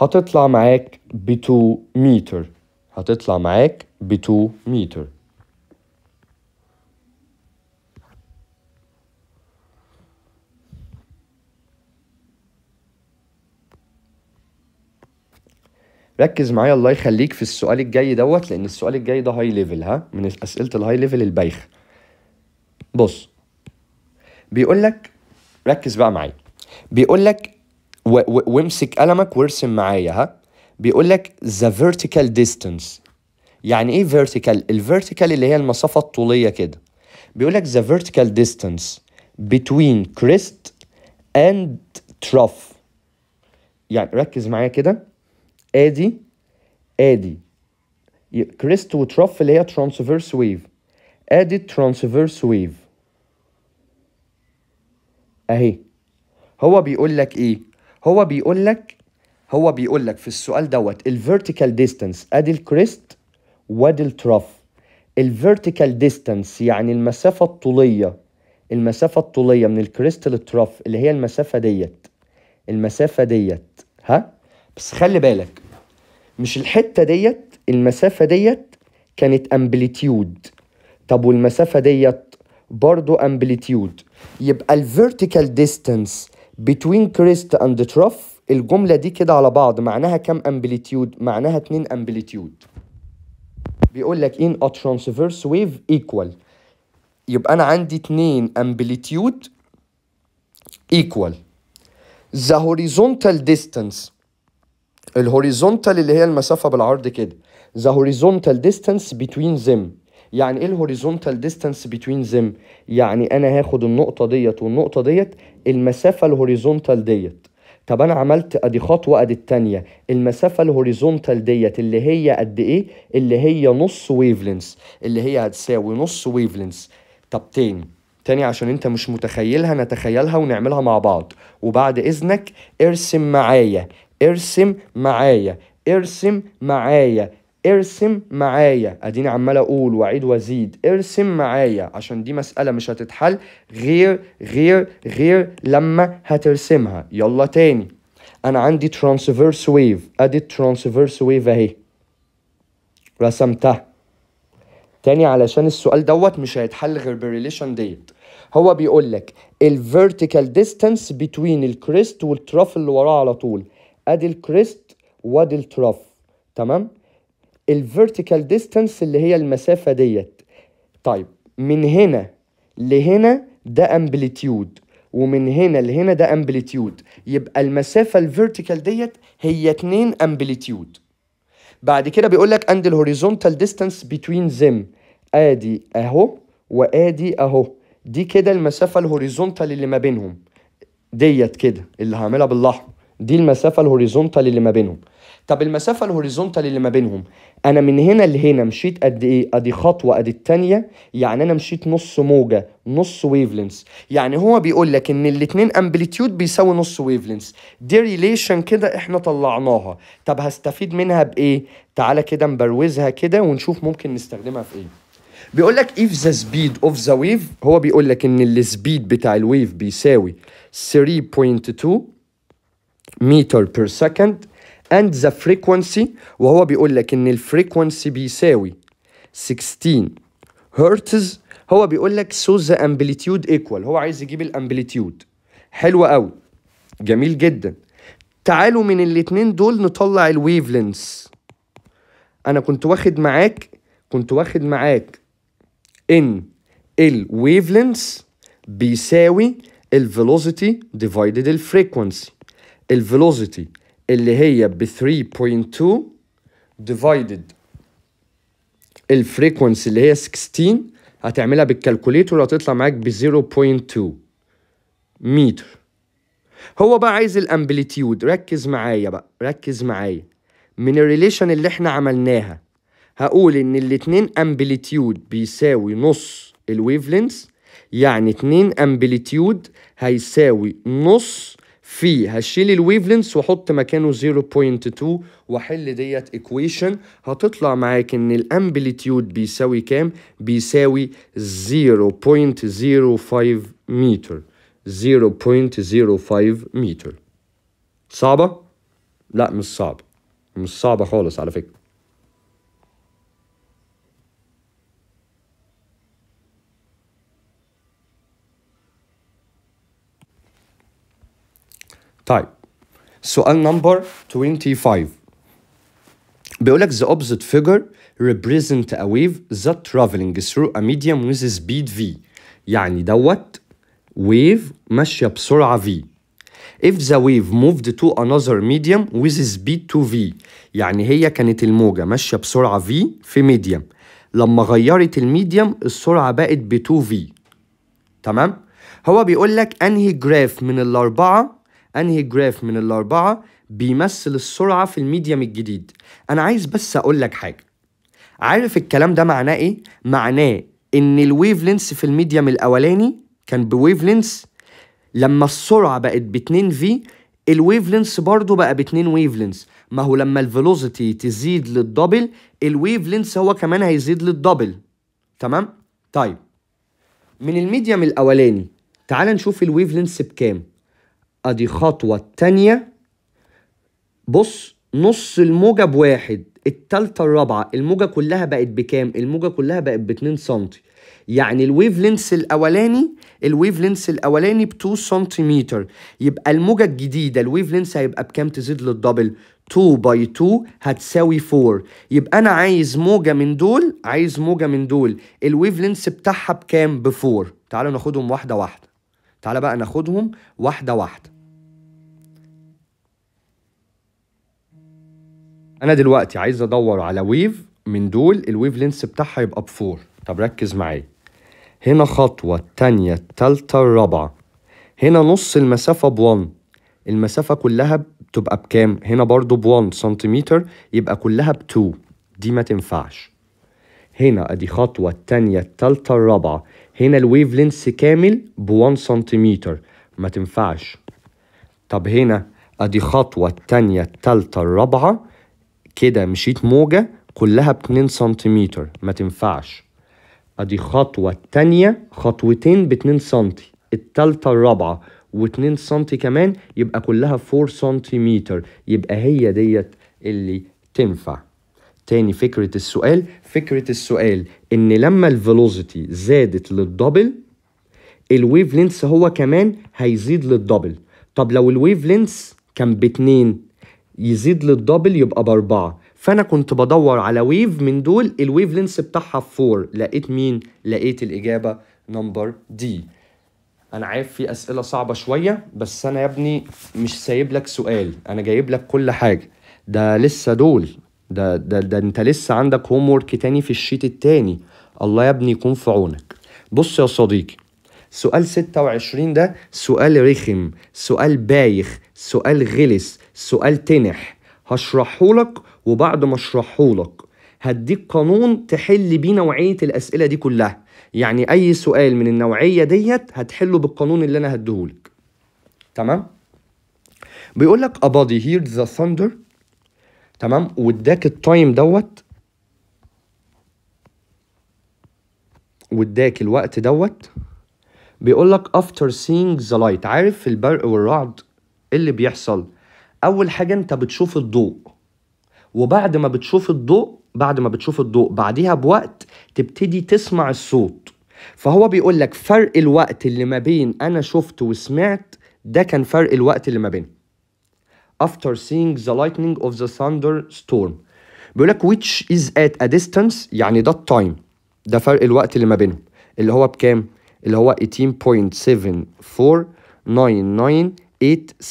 هتطلع معاك ب 2 متر هتطلع معاك ب 2 متر ركز معايا الله يخليك في السؤال الجاي دوت لان السؤال الجاي ده هاي ليفل ها من اسئله الهاي ليفل البايخه بص بيقول لك ركز بقى معايا بيقول لك وامسك قلمك وارسم معايا ها بيقول لك ذا فيرتيكال ديستانس يعني ايه فيرتيكال الفيرتيكال اللي هي المسافه الطوليه كده بيقول لك ذا فيرتيكال ديستانس between crest and تروف يعني ركز معايا كده ادي ادي كريست وتروف اللي هي ترانسفيرس ويف ادي ترانسفيرس ويف اهي هو بيقول لك ايه هو بيقول لك هو بيقول لك في السؤال دوت الفيرتيكال ديستانس ادي الكريست وادي الترف الفيرتيكال ديستانس يعني المسافه الطوليه المسافه الطوليه من الكريست للترف اللي هي المسافه ديت المسافه ديت ها بس خلي بالك مش الحته ديت المسافه ديت كانت امبليتيود طب والمسافه ديت برضو امبليتيود يبقى الفيرتيكال ديستانس between crest and trough الجملة دي كده على بعض معناها كام amplitude معناها 2 amplitude بيقول لك in a transverse wave equal يبقى انا عندي 2 amplitude equal the horizontal distance الهوريزونتال اللي هي المسافة بالعرض كده the horizontal distance between them يعني ايه الهوريزونتال ديستانس بتوين ذم يعني انا هاخد النقطه ديت والنقطه ديت المسافه الهوريزونتال ديت طب انا عملت ادي خطوه ادي التانية المسافه الهوريزونتال ديت اللي هي قد ايه اللي هي نص ويفلنس اللي هي هتساوي نص ويفلنس طب تاني تاني عشان انت مش متخيلها نتخيلها ونعملها مع بعض وبعد اذنك ارسم معايا ارسم معايا ارسم معايا ارسم معايا اديني عمال اقول واعيد وازيد ارسم معايا عشان دي مساله مش هتتحل غير غير غير لما هترسمها يلا تاني انا عندي ترانسفيرس ويف ادي الترانسفيرس ويف اهي رسمتها تاني علشان السؤال دوت مش هيتحل غير بالريليشن ديت هو بيقول لك الفيرتيكال ديستانس بتوين الكريست والتراف اللي وراه على طول ادي الكريست وادي التراف تمام vertical distance اللي هي المسافة ديت طيب من هنا لهنا ده امبليتيود ومن هنا لهنا ده امبليتيود يبقى المسافة vertical ديت هي 2 امبليتيود بعد كده بيقول لك and the horizontal distance between them ادي اهو وادي اهو دي كده المسافة الهوريزونتال اللي ما بينهم ديت كده اللي هعملها باللحظة دي المسافة الهوريزونتال اللي ما بينهم طب المسافه الهوريزونتال اللي ما بينهم انا من هنا لهنا مشيت قد ايه ادي خطوه ادي الثانيه يعني انا مشيت نص موجه نص ويفلنس يعني هو بيقول لك ان الاثنين امبليتيود بيساوي نص ويفلنس دي ريليشن كده احنا طلعناها طب هستفيد منها بايه تعالى كده نبروزها كده ونشوف ممكن نستخدمها في ايه بيقول لك if the speed of the wave هو بيقول لك ان السبيد بتاع الويف بيساوي 3.2 متر بير سكند and the frequency وهو بيقول لك ان الفريكونسي بيساوي 16 هرتز هو بيقول لك so the amplitude equal هو عايز يجيب الامبليتيود حلو قوي جميل جدا تعالوا من الاتنين دول نطلع الويف لينس انا كنت واخد معاك كنت واخد معاك ان الويف لينس بيساوي الفيلوسيتي ديفايدد الفريكونسي الفيلوسيتي اللي هي ب 3.2 ديفايدد الفريكونسي اللي هي 16 هتعملها بالكالكوليتور هتطلع معاك ب 0.2 متر هو بقى عايز الامبليتيود ركز معايا بقى ركز معايا من الريليشن اللي احنا عملناها هقول ان الاتنين امبليتيود بيساوي نص الويفلينس يعني اتنين امبليتيود هيساوي نص في هشيل الويف لينس واحط مكانه 0.2 واحل ديت ايكويشن هتطلع معاك ان الامبليتيود بيساوي كام بيساوي 0.05 متر 0.05 متر صعبه لا مش صعبه مش صعبه خالص على فكره طيب سؤال نمبر 25 بيقول لك the opposite figure represent a wave that traveling through a medium with speed v يعني دوت wave ماشية بسرعة v if the wave moved to another medium with speed 2v يعني هي كانت الموجة ماشية بسرعة v في medium لما غيرت الميديم السرعة بقت ب 2v تمام هو بيقول لك انهي جراف من الأربعة انهي جراف من الاربعه بيمثل السرعه في الميديم الجديد انا عايز بس اقول لك حاجه عارف الكلام ده معناه ايه معناه ان الويف لينس في الميديم الاولاني كان بويف لينس لما السرعه بقت ب 2 في الويف لينس برضه بقى ب 2 ويف لينس ما هو لما الفيلوسيتي تزيد للدبل الويف لينس هو كمان هيزيد للدبل تمام طيب من الميديم الاولاني تعال نشوف الويف لينس بكام ادي خطوة الثانيه بص نص الموجه بواحد التالتة الرابعة الموجة كلها بقت بكام؟ الموجة كلها بقت باتنين سنتي يعني الويف لينس الأولاني الويف لينس الأولاني ب 2 سنتيمتر يبقى الموجة الجديدة الويف لينس هيبقى بكام تزيد للدبل؟ 2 باي 2 هتساوي 4 يبقى أنا عايز موجة من دول عايز موجة من دول الويف لينس بتاعها بكام؟ ب 4 تعالوا ناخدهم واحدة واحدة تعالى بقى ناخدهم واحدة واحدة أنا دلوقتي عايز أدور على ويف من دول الويف لينس بتاعها يبقى بفور طب ركز معايا هنا خطوة التانية التالتة الرابعة هنا نص المسافة بوان المسافة كلها بتبقى بكام؟ هنا برضو بوان سنتيمتر يبقى كلها بتو دي ما تنفعش هنا ادي خطوة التانية التالتة الرابعة هنا الويف لينس كامل ب1 سنتيمتر ما تنفعش طب هنا ادي خطوة التانية التالتة الرابعة كده مشيت موجة كلها ب2 سنتيمتر ما تنفعش ادي خطوة التانية خطوتين ب2 سنتي التالتة الرابعة واتنين سنتي كمان يبقى كلها فور سنتيمتر يبقى هي ديت اللي تنفع تاني فكرة السؤال فكرة السؤال إن لما الفيلوسيتي زادت للدبل الويف لينس هو كمان هيزيد للدبل طب لو الويف لينس كان باتنين يزيد للدبل يبقى باربعة فأنا كنت بدور على ويف من دول الويف لينس بتاعها فور لقيت مين؟ لقيت الإجابة نمبر دي انا عارف في اسئله صعبه شويه بس انا يا ابني مش سايب لك سؤال انا جايب لك كل حاجه ده لسه دول ده ده ده انت لسه عندك هوم ورك تاني في الشيت التاني الله يا ابني يكون في عونك بص يا صديقي سؤال 26 ده سؤال رخم سؤال بايخ سؤال غلس سؤال تنح هشرحهولك وبعد ما اشرحهولك هديك قانون تحل بيه نوعية الأسئلة دي كلها يعني أي سؤال من النوعية ديت هتحله بالقانون اللي أنا هديهولك تمام بيقول لك ابادي هير the thunder تمام واداك التايم دوت واداك الوقت دوت بيقول لك after seeing the light عارف في البرق والرعد اللي بيحصل اول حاجه انت بتشوف الضوء وبعد ما بتشوف الضوء بعد ما بتشوف الضوء بعديها بوقت تبتدي تسمع الصوت فهو بيقول لك فرق الوقت اللي ما بين انا شفت وسمعت ده كان فرق الوقت اللي ما بينه after seeing the lightning of the thunderstorm بيقول لك which is at a distance يعني that time ده فرق الوقت اللي ما بينهم اللي هو بكام؟ اللي هو 18.74998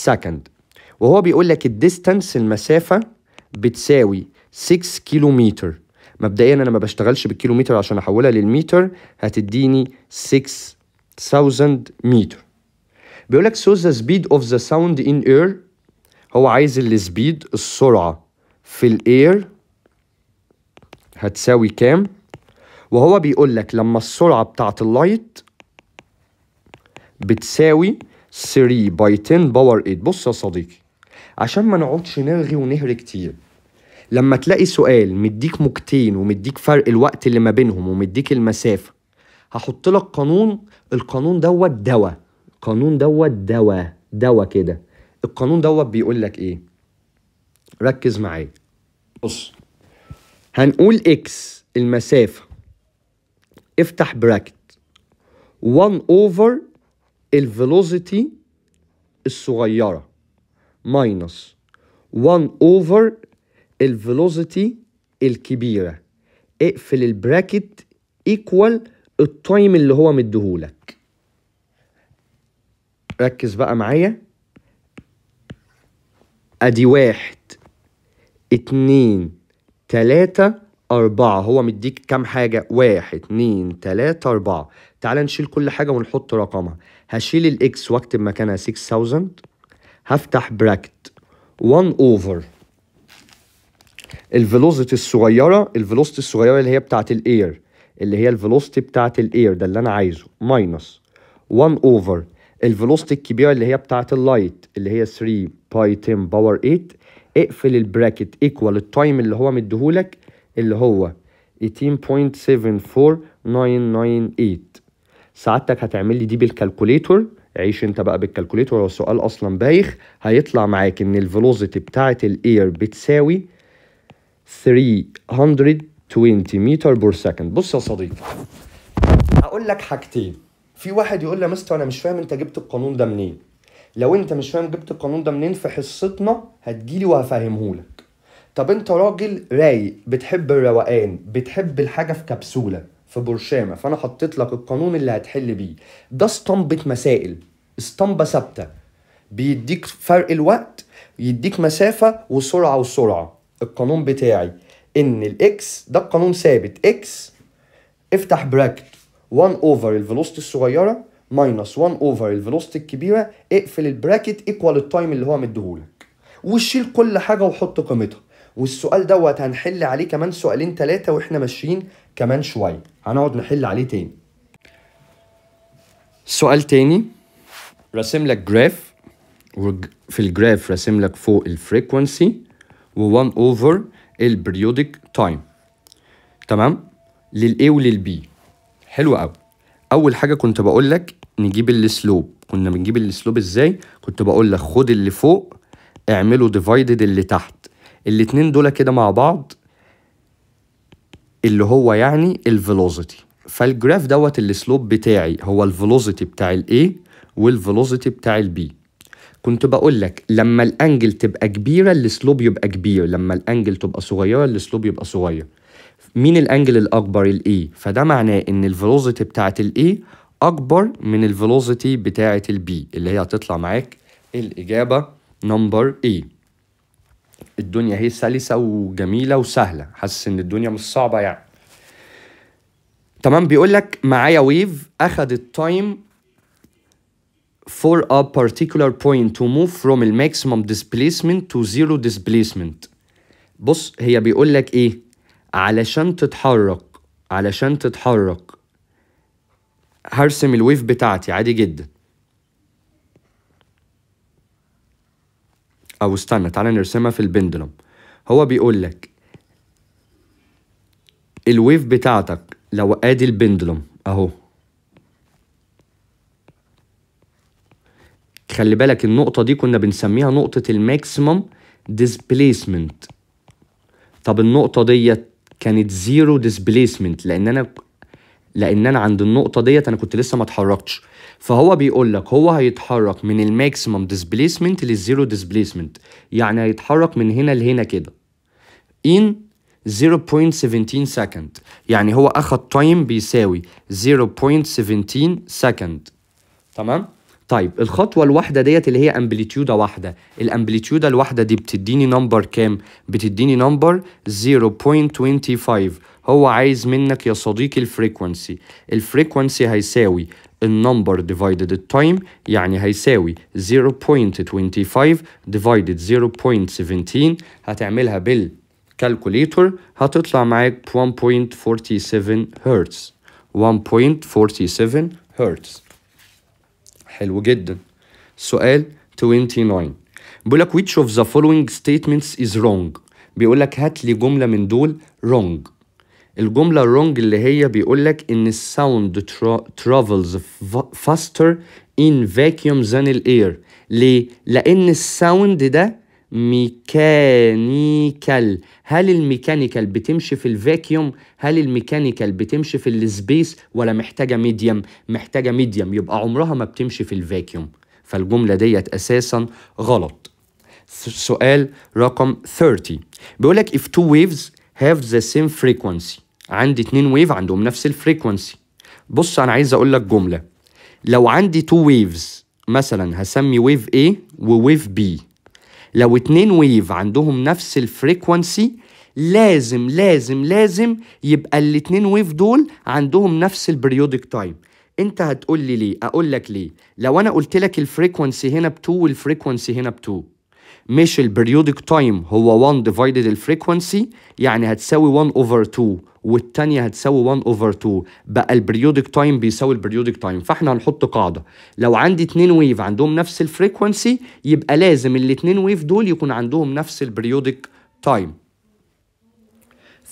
second وهو بيقول لك الديستانس المسافة بتساوي 6 كيلومتر مبدئيا انا ما بشتغلش بالكيلومتر عشان احولها للمتر هتديني 6000 متر بيقول لك so the speed of the sound in air هو عايز السبيد السرعة في الاير هتساوي كام وهو بيقول لك لما السرعة بتاعت اللايت بتساوي 3 باي 10 باور 8 بص يا صديقي عشان ما نقعدش نرغي ونهري كتير لما تلاقي سؤال مديك موجتين ومديك فرق الوقت اللي ما بينهم ومديك المسافة هحط لك قانون القانون دوت دواء قانون دوت دواء دواء كده القانون دوت بيقول لك ايه ركز معايا بص هنقول اكس المسافه افتح براكت 1 اوفر الفيلوسيتي الصغيره ماينس 1 اوفر الفيلوسيتي الكبيره اقفل البراكت ايكوال التايم اللي هو مديهولك ركز بقى معايا ادي واحد اتنين تلاتة أربعة هو مديك كام حاجة واحد اتنين تلاتة أربعة تعال نشيل كل حاجة ونحط رقمها هشيل الإكس واكتب مكانها 6000 هفتح براكت 1 أوفر الفيلوسيتي الصغيرة الفيلوسيتي الصغيرة اللي هي بتاعة الإير اللي هي الفيلوسيتي بتاعة الإير ده اللي أنا عايزه ماينس 1 أوفر الفلوستي الكبيره اللي هي بتاعه اللايت اللي هي 3 باي 10 باور 8 اقفل البراكت ايكوال التايم اللي هو مديهولك اللي هو 18.74998 سعادتك هتعمل لي دي بالكالكوليتور عيش انت بقى بالكالكوليتور هو السؤال اصلا بايخ هيطلع معاك ان الفيلوسيتي بتاعه الاير بتساوي 320 متر بير سكند بص يا صديقي هقول لك حاجتين في واحد يقول لي يا مستر انا مش فاهم انت جبت القانون ده منين لو انت مش فاهم جبت القانون ده منين في حصتنا هتجيلي وهفهمهولك طب انت راجل رايق بتحب الروقان بتحب الحاجه في كبسوله في برشامه فانا حطيت لك القانون اللي هتحل بيه ده اسطمبه مسائل اسطمبه ثابته بيديك فرق الوقت يديك مسافه وسرعه وسرعه القانون بتاعي ان الاكس ده القانون ثابت اكس افتح براكت 1 اوفر velocity الصغيره ماينس 1 اوفر velocity الكبيره اقفل البراكت ايكوال التايم اللي هو مديهولك وشيل كل حاجه وحط قيمتها والسؤال دوت هنحل عليه كمان سؤالين ثلاثه واحنا ماشيين كمان شويه هنقعد نحل عليه تاني سؤال تاني راسم لك جراف في الجراف راسم لك فوق الفريكونسي و1 اوفر البريودك تايم تمام للاي وللبي حلو قوي اول حاجه كنت بقول لك نجيب السلوب كنا بنجيب السلوب ازاي كنت بقول لك خد اللي فوق اعمله ديفايدد اللي تحت الاتنين دول كده مع بعض اللي هو يعني الفيلوزيتي فالجراف دوت السلوب بتاعي هو الفيلوزيتي بتاع الاي والفيلوزيتي بتاع البي كنت بقول لك لما الانجل تبقى كبيره السلوب يبقى كبير لما الانجل تبقى صغيره السلوب يبقى صغير مين الانجل الاكبر الاي e؟ فده معناه ان الفيلوزيتي بتاعه الاي e اكبر من الفيلوزيتي بتاعه البي اللي هي هتطلع معاك الاجابه نمبر اي e. الدنيا هي سلسه وجميله وسهله حاسس ان الدنيا مش صعبه يعني تمام بيقول لك معايا ويف اخدت التايم for a particular point to move from the maximum displacement to zero displacement بص هي بيقول لك ايه علشان تتحرك علشان تتحرك هرسم الويف بتاعتي عادي جدا او استنى تعالى نرسمها في البندلم هو بيقول لك الويف بتاعتك لو ادي البندلم اهو خلي بالك النقطة دي كنا بنسميها نقطة الماكسيمم ديسبليسمنت طب النقطة ديت كانت زيرو ديسبليسمنت لان انا لان انا عند النقطه ديت انا كنت لسه ما اتحركتش فهو بيقول لك هو هيتحرك من الماكسيمم ديسبليسمنت للزيرو ديسبليسمنت يعني هيتحرك من هنا لهنا كده in 0.17 سكند يعني هو اخد تايم بيساوي 0.17 سكند تمام طيب الخطوه الواحده ديت اللي هي امبليتيودا واحده الامبليتيودا الواحده دي بتديني نمبر كام بتديني نمبر 0.25 هو عايز منك يا صديقي الفريكونسي الفريكونسي هيساوي النمبر ديفايدد التايم يعني هيساوي 0.25 ديفايدد 0.17 هتعملها بالكالكوليتور هتطلع معاك 1.47 هرتز 1.47 هرتز حلو جدا سؤال 29 بيقول لك which of the following statements is wrong بيقول لك هات لي جمله من دول wrong الجملة wrong اللي هي بيقول لك إن الساوند ترافلز in vacuum than the air ليه؟ لأن الساوند ده ميكانيكال هل الميكانيكال بتمشي في الفاكيوم هل الميكانيكال بتمشي في السبيس ولا محتاجه ميديم محتاجه ميديم يبقى عمرها ما بتمشي في الفاكيوم فالجمله ديت اساسا غلط سؤال رقم 30 بيقول لك if two waves have the same frequency عندي اتنين ويف عندهم نفس الفريكونسي بص انا عايز اقول لك جمله لو عندي تو ويفز مثلا هسمي ويف A وويف B لو اتنين ويف عندهم نفس الفريكوانسي لازم لازم لازم يبقى الاتنين ويف دول عندهم نفس البريودك تايم انت هتقول لي ليه اقول لك ليه لو انا قلت لك الفريكونسي هنا ب2 والفريكونسي هنا ب2 مش البريودك تايم هو 1 ديفايدد الفريكونسي يعني هتساوي 1 اوفر 2 والتانية هتساوي 1 اوفر 2 بقى البريودك تايم بيساوي البريودك تايم فاحنا هنحط قاعدة لو عندي اتنين ويف عندهم نفس الفريكونسي يبقى لازم الاتنين ويف دول يكون عندهم نفس البريودك تايم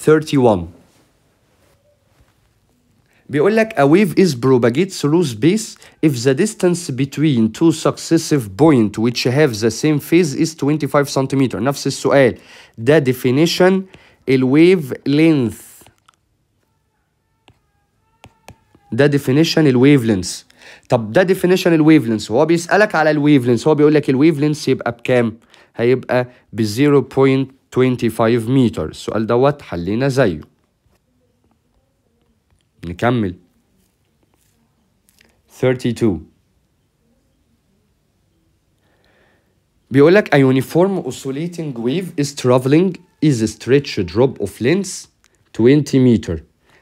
31 بيقول لك a wave is propagated through space if the distance between two successive points which have the same phase is 25 centimeter نفس السؤال ده definition wave length ده definition الويف لينث طب ده definition الويف لينث هو بيسألك على الويف لينث هو بيقول لك الويف لينث يبقى بكام؟ هيبقى ب 0.25 متر السؤال دوت حلينا زيه نكمل 32 بيقول لك a uniform oscillating wave is traveling is a stretch drop of length 20 meter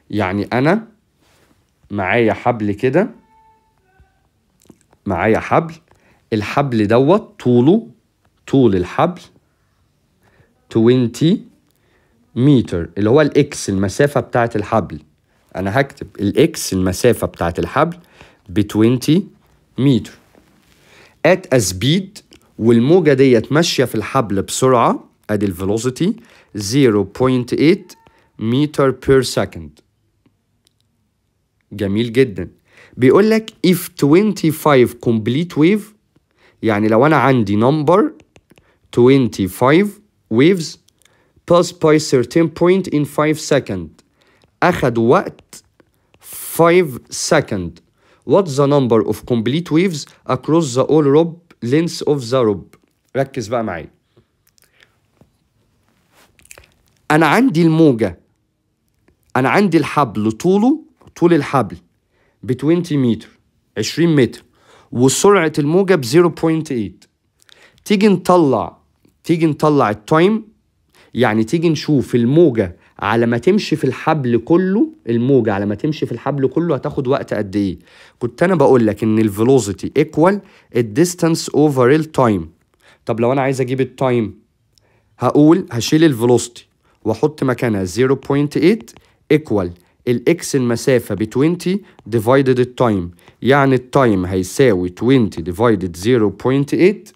يعني انا معايا حبل كده معايا حبل الحبل دوت طوله طول الحبل 20 متر اللي هو الاكس المسافه بتاعه الحبل انا هكتب الاكس المسافه بتاعه الحبل ب 20 متر ات ا سبيد والموجه ديت ماشيه في الحبل بسرعه ادي الفيلوسيتي 0.8 متر بير سكند جميل جدا بيقول لك if 25 complete wave يعني لو انا عندي number 25 waves pass by certain point in 5 seconds أخد وقت 5 second What's the number of complete waves across the all rob length of the rob ركز بقى معايا أنا عندي الموجة أنا عندي الحبل طوله طول الحبل ب 20 متر 20 متر وسرعة الموجة ب 0.8 تيجي نطلع تيجي نطلع التايم يعني تيجي نشوف الموجة على ما تمشي في الحبل كله الموجة على ما تمشي في الحبل كله هتاخد وقت قد ايه كنت انا بقول لك ان الفيلوسيتي ايكوال الديستانس اوفر التايم طب لو انا عايز اجيب التايم هقول هشيل velocity واحط مكانها 0.8 ايكوال الاكس المسافه ب 20 ديفايدد التايم يعني التايم هيساوي 20 ديفايدد 0.8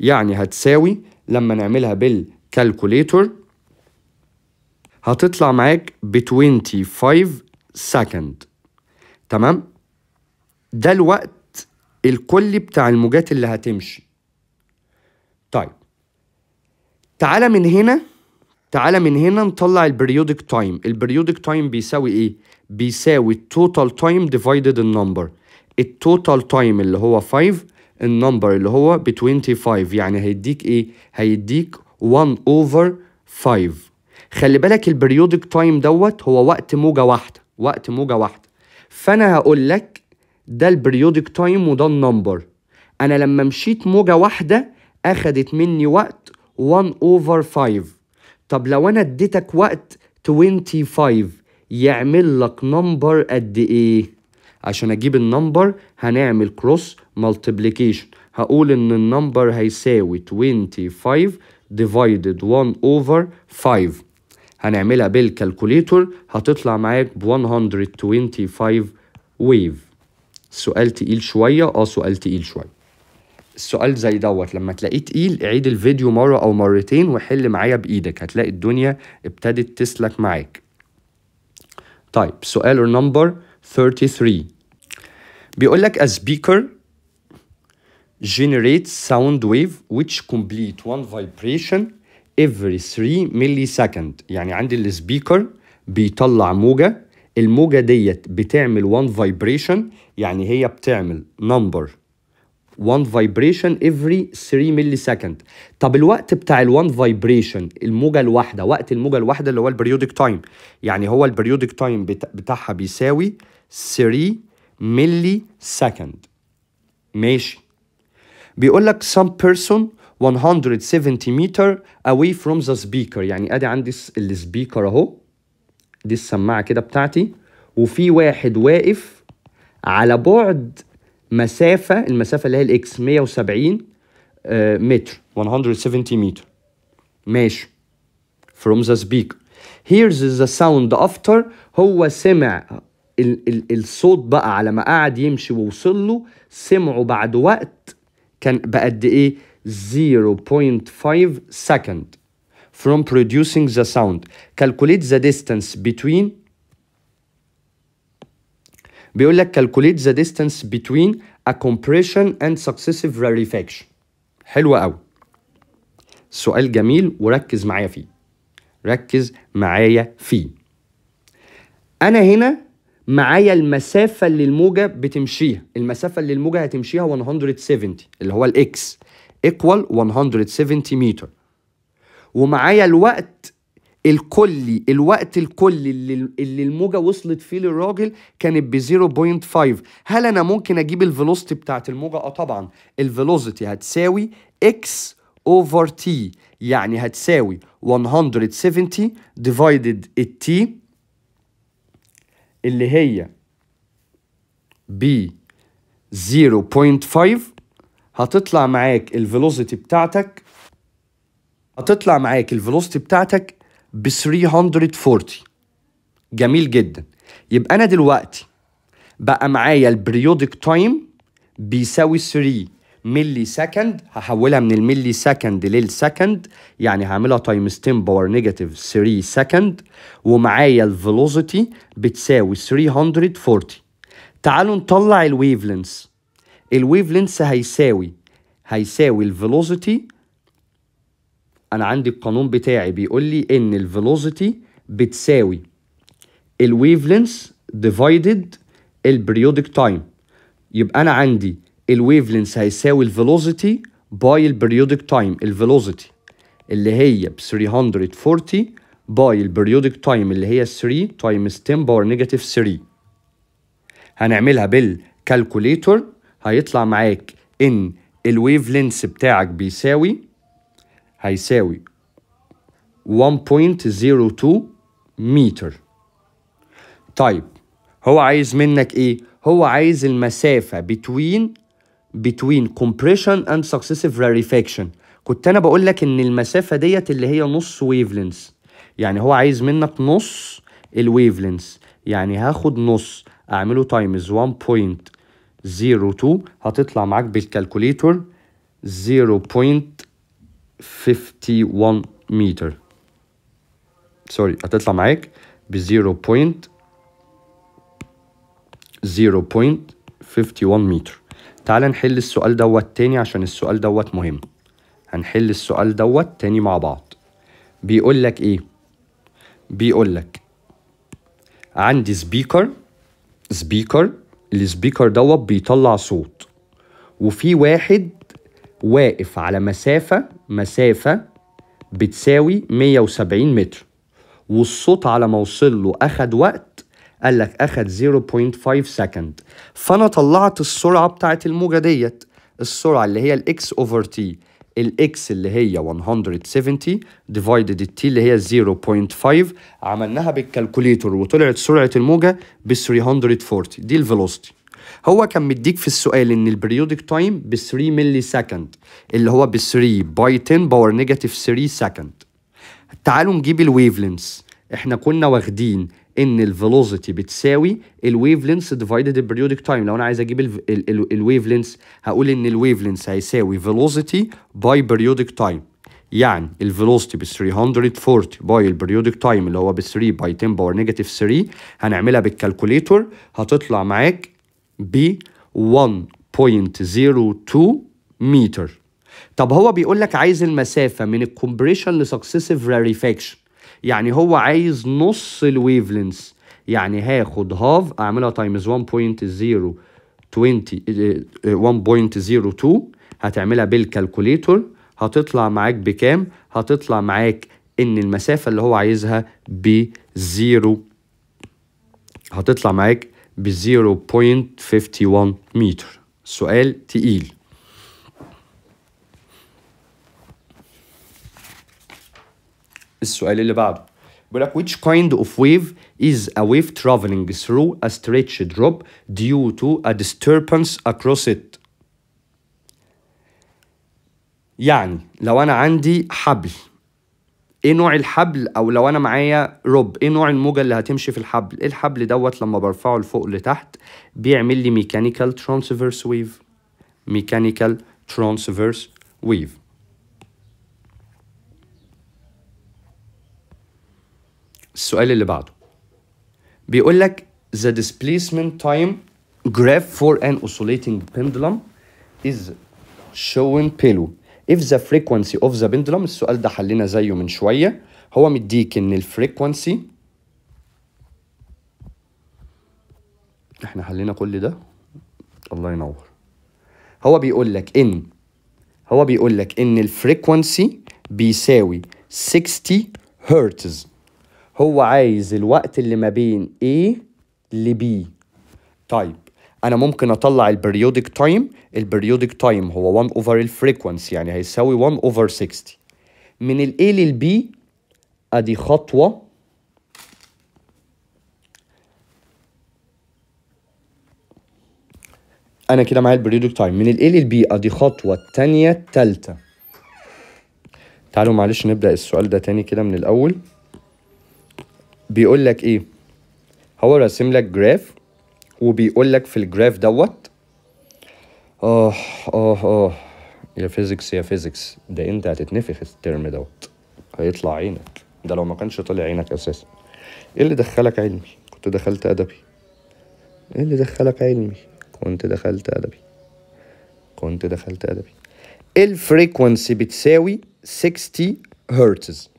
يعني هتساوي لما نعملها بالكالكوليتور هتطلع معاك ب 25 سكند تمام ده الوقت الكلي بتاع الموجات اللي هتمشي طيب تعالى من هنا تعالى من هنا نطلع البريودك تايم البريودك تايم بيساوي ايه بيساوي التوتال تايم ديفايدد النمبر التوتال تايم اللي هو 5 النمبر اللي هو ب 25 يعني هيديك ايه هيديك 1 اوفر 5 خلي بالك البريودك تايم دوت هو وقت موجه واحده وقت موجه واحده فانا هقول لك ده البريودك تايم وده النمبر انا لما مشيت موجه واحده اخدت مني وقت 1 اوفر 5 طب لو انا اديتك وقت 25 يعمل لك نمبر قد ايه عشان اجيب النمبر هنعمل كروس مالتيبليكيشن هقول ان النمبر هيساوي 25 ديفايدد 1 اوفر 5 هنعملها بالكالكوليتور هتطلع معاك ب 125 ويف سؤال تقيل شويه اه سؤال تقيل شويه السؤال زي دوت لما تلاقيه تقيل عيد الفيديو مره او مرتين وحل معايا بايدك هتلاقي الدنيا ابتدت تسلك معاك طيب سؤال نمبر 33 بيقول لك a speaker generates sound wave which complete one vibration every 3 ملي سكند يعني عندي السبيكر بيطلع موجة الموجة ديت بتعمل 1 فايبريشن يعني هي بتعمل نمبر 1 فايبريشن every 3 ملي سكند طب الوقت بتاع ال1 فايبريشن الموجة الواحدة وقت الموجة الواحدة اللي هو البريودك تايم يعني هو البريودك تايم بتاعها بيساوي 3 ملي سكند ماشي بيقول لك some person 170 متر away from the speaker يعني ادي عندي السبيكر اهو دي السماعه كده بتاعتي وفي واحد واقف على بعد مسافه المسافه اللي هي الاكس آه، 170 متر 170 متر ماشي from the speaker here's the sound after هو سمع ال ال الصوت بقى على ما قعد يمشي ووصل له سمعه بعد وقت كان بقد ايه 0.5 second from producing the sound. Calculate the distance between بيقول لك calculate the distance between a compression and successive rarefaction. حلو قوي. سؤال جميل وركز معايا فيه. ركز معايا فيه. أنا هنا معايا المسافة اللي الموجة بتمشيها، المسافة اللي الموجة هتمشيها 170 اللي هو الإكس. equal 170 متر ومعايا الوقت الكلي الوقت الكلي اللي, اللي الموجة وصلت فيه للراجل كانت ب 0.5 هل أنا ممكن أجيب الفيلوسيتي بتاعت الموجة؟ أه طبعا الفيلوسيتي هتساوي x over t يعني هتساوي 170 divided T اللي هي ب 0.5 هتطلع معاك الفيلوسيتي بتاعتك هتطلع معاك الفيلوسيتي بتاعتك ب 340 جميل جدا يبقى انا دلوقتي بقى معايا البريودك تايم بيساوي 3 ملي سكند هحولها من الملي سكند للسكند يعني هعملها تايمز 10 باور نيجاتيف 3 سكند ومعايا الفيلوسيتي بتساوي 340 تعالوا نطلع الويفلنس الويف لينس هيساوي هيساوي الفيلوسيتي انا عندي القانون بتاعي بيقول لي ان الفيلوسيتي بتساوي الويف لينس ديفايدد البريودك تايم يبقى انا عندي الويف لينس هيساوي الفيلوسيتي باي البريودك تايم الفيلوسيتي اللي هي ب 340 باي البريودك تايم اللي هي 3 تايمز 10 باور نيجاتيف 3 هنعملها بالكالكوليتور هيطلع معاك ان الويف لينس بتاعك بيساوي هيساوي 1.02 متر طيب هو عايز منك ايه هو عايز المسافه بتوين بتوين كومبريشن اند سكسيسيف راريفاكشن كنت انا بقول لك ان المسافه ديت اللي هي نص لينس يعني هو عايز منك نص لينس يعني هاخد نص اعمله تايمز 1. 02 هتطلع معاك بالكالكوليتور 0.51 متر سوري هتطلع معاك ب 0.0.51 متر تعال نحل السؤال دوت تاني عشان السؤال دوت مهم هنحل السؤال دوت تاني مع بعض بيقول لك ايه بيقول لك عندي سبيكر سبيكر السبيكر دوت بيطلع صوت وفي واحد واقف على مسافة مسافة بتساوي 170 متر والصوت على ما وصل له أخد وقت قال لك أخد 0.5 سكند فأنا طلعت السرعة بتاعت الموجة ديت السرعة اللي هي الإكس أوفر تي الاكس اللي هي 170 ديفايدد التي اللي هي 0.5 عملناها بالكالكوليتور وطلعت سرعه الموجه ب 340 دي الفيلوستي هو كان مديك في السؤال ان البريودك تايم ب 3 ملي سكند اللي هو ب 3 باي 10 باور نيجاتيف 3 سكند تعالوا نجيب الويفلنس احنا كنا واخدين ان الفيلوسيتي بتساوي الويف لينث ديفايدد البريودك تايم لو انا عايز اجيب الويف لينث هقول ان الويف لينث هيساوي فيلوسيتي باي بريودك تايم يعني الفيلوسيتي ب 340 باي البريودك تايم اللي هو ب 3 باي 10 باور نيجاتيف 3 هنعملها بالكالكوليتور هتطلع معاك ب 1.02 متر طب هو بيقول لك عايز المسافه من الكومبريشن لسكسيسيف راريفاكشن يعني هو عايز نص الويف يعني هاخد هاف اعملها تايمز 1.020 1.02 هتعملها بالكالكوليتور هتطلع معاك بكام هتطلع معاك ان المسافه اللي هو عايزها ب 0 هتطلع معاك ب 0.51 متر سؤال تقيل السؤال اللي بعده بيقول لك which kind of wave is a wave traveling through a stretch drop due to a disturbance across it يعني لو انا عندي حبل ايه نوع الحبل او لو انا معايا روب ايه نوع الموجه اللي هتمشي في الحبل إيه الحبل دوت لما برفعه لفوق لتحت بيعمل لي ميكانيكال ترانسفيرس ويف ميكانيكال ترانسفيرس ويف السؤال اللي بعده بيقول لك the displacement time graph for an oscillating pendulum is shown below if the frequency of the pendulum السؤال ده حلينا زيه من شويه هو مديك ان الفريكوانسي احنا حلينا كل ده الله ينور هو بيقول لك ان هو بيقول لك ان الفريكوانسي بيساوي 60 هرتز هو عايز الوقت اللي ما بين A ل B طيب انا ممكن اطلع البريودك تايم البريودك تايم هو 1 over الفريكونسي يعني هيساوي 1 over 60 من ال A لل B ادي خطوه انا كده معايا البريودك تايم من ال A لل B ادي خطوه التانية التالتة تعالوا معلش نبدا السؤال ده تاني كده من الاول بيقول لك ايه هو راسم لك جراف وبيقول لك في الجراف دوت اه اه اه يا فيزيكس يا فيزيكس ده انت هتتنفخ الترم دوت هيطلع عينك ده لو ما كانش طلع عينك اساسا ايه اللي دخلك علمي كنت دخلت ادبي ايه اللي دخلك علمي كنت دخلت ادبي كنت دخلت ادبي إيه الفريكونسي بتساوي 60 هرتز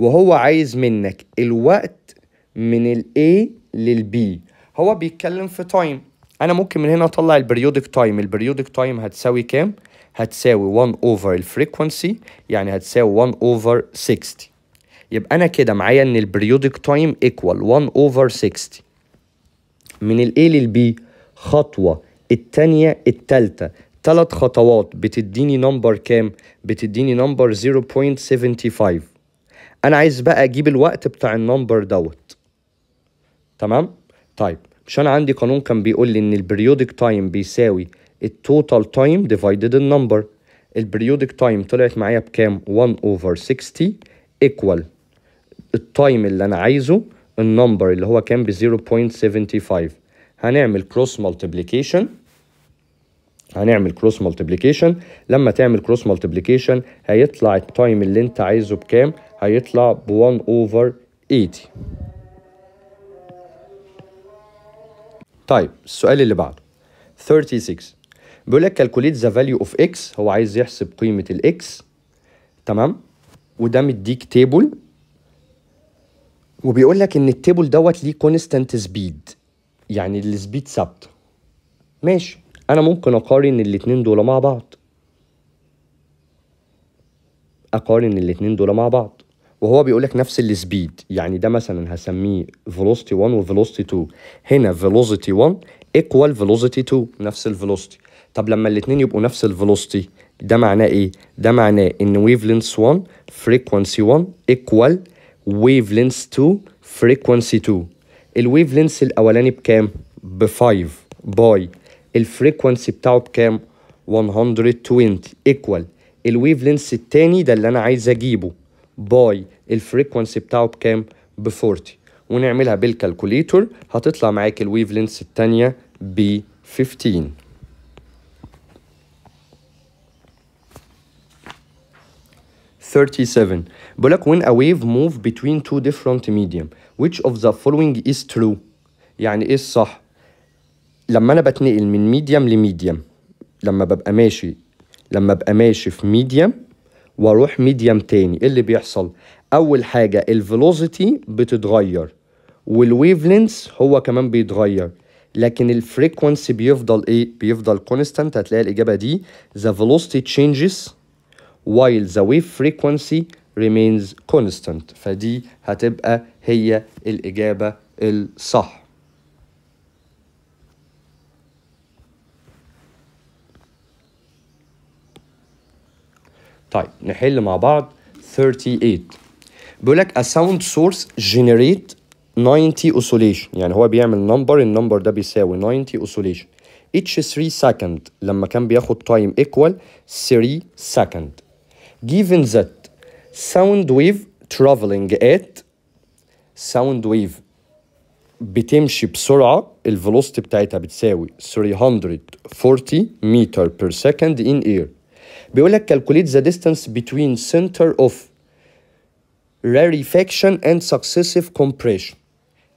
وهو عايز منك الوقت من A للـ B هو بيتكلم في تايم انا ممكن من هنا اطلع البريودك تايم البريودك تايم هتساوي كام هتساوي 1 اوفر الفريكوانسي يعني هتساوي 1 اوفر 60 يبقى انا كده معايا ان البريودك تايم ايكوال 1 اوفر 60 من A للـ B خطوه التانية التالتة تلات خطوات بتديني نمبر كام بتديني نمبر 0.75 انا عايز بقى اجيب الوقت بتاع النمبر دوت تمام طيب مش انا عندي قانون كان بيقول لي ان البريودك تايم بيساوي التوتال تايم ديفايدد النمبر البريودك تايم طلعت معايا بكام 1 اوفر 60 ايكوال التايم اللي انا عايزه النمبر اللي هو كام ب 0.75 هنعمل كروس مالتيبليكيشن هنعمل كروس مالتيبليكيشن لما تعمل كروس مالتيبليكيشن هيطلع التايم اللي انت عايزه بكام هيطلع ب 1 اوفر 80 طيب السؤال اللي بعده 36 بيقول لك كالكوليت ذا فاليو اوف اكس هو عايز يحسب قيمه الاكس تمام وده مديك تيبل وبيقول لك ان التيبل دوت ليه كونستانت سبيد يعني السبيد ثابته ماشي انا ممكن اقارن الاتنين دول مع بعض اقارن الاتنين دول مع بعض وهو بيقول لك نفس السبيد يعني ده مثلا هسميه velocity 1 و velocity 2 هنا velocity 1 equal velocity 2 نفس الفيلوستي طب لما الاتنين يبقوا نفس الفيلوستي ده معناه ايه ده معناه ان wavelengths 1 frequency 1 equal wavelengths 2 frequency 2 الويف لينس الاولاني بكام ب 5 باي الفريكوانسي بتاعه بكام 120 ايكوال الويف لينس التاني ده اللي انا عايز اجيبه باي الفريكوانسي بتاعه بكام ب 40 ونعملها بالكالكوليتور هتطلع معاك الويف لينس التانية ب 15 37 بيقول لك when a wave move between two different medium which of the following is true يعني ايه الصح لما انا بتنقل من ميديم لميديم لما ببقى ماشي لما ببقى ماشي في ميديم واروح ميديم تاني ايه اللي بيحصل اول حاجه الفيلوسيتي بتتغير والويفلينس هو كمان بيتغير لكن الفريكونسي بيفضل ايه بيفضل كونستانت هتلاقي الاجابه دي the velocity changes while the wave frequency remains constant فدي هتبقى هي الاجابه الصح طيب نحل مع بعض 38 بيقول لك a sound source generate 90 oscillation يعني هو بيعمل نمبر النمبر ده بيساوي 90 oscillation each 3 second لما كان بياخد تايم equal 3 second given that sound wave traveling at sound wave بتمشي بسرعة الفلوسيتي بتاعتها بتساوي 340 متر per second in air بيقول لك كالكوليت ذا ديستانس بتوين سنتر اوف rarefaction اند successive كومبريشن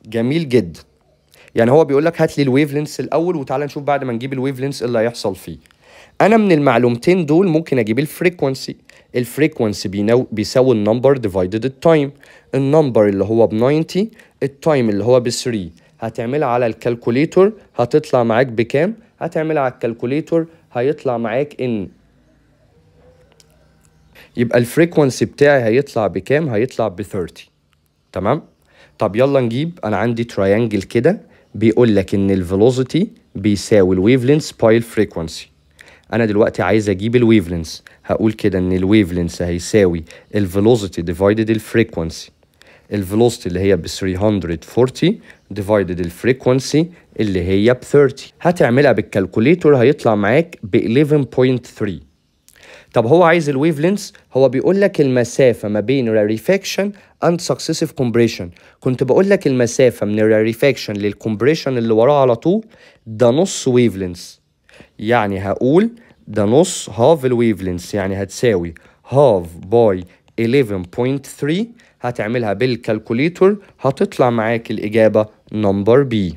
جميل جدا يعني هو بيقول لك هات لي الويف لينس الاول وتعالى نشوف بعد ما نجيب الويف لينس اللي هيحصل فيه انا من المعلومتين دول ممكن اجيب الفريكونسي الفريكونسي بيساوي النمبر ديفايدد التايم النمبر اللي هو ب 90 التايم اللي هو ب 3 هتعملها على الكالكوليتور هتطلع معاك بكام هتعملها على الكالكوليتور هيطلع معاك ان يبقى الفريكونسي بتاعي هيطلع بكام هيطلع ب 30 تمام طب يلا نجيب انا عندي تريانجل كده بيقول لك ان الفيلوسيتي بيساوي الويف لينث باي الفريكونسي انا دلوقتي عايز اجيب الويف لينث هقول كده ان الويف لينث هيساوي الفيلوسيتي ديفايدد الفريكونسي الفيلوسيتي اللي هي ب 340 ديفايدد الفريكونسي اللي هي ب 30 هتعملها بالكالكوليتور هيطلع معاك ب 11.3 طب هو عايز الويف لينس هو بيقول لك المسافه ما بين rarefaction and successive compression كنت بقول لك المسافه من rarefaction للكومبريشن اللي وراه على طول ده نص ويف لينس يعني هقول ده نص half الويف لينس يعني هتساوي half by 11.3 هتعملها بالكالكوليتور هتطلع معاك الإجابة نمبر بي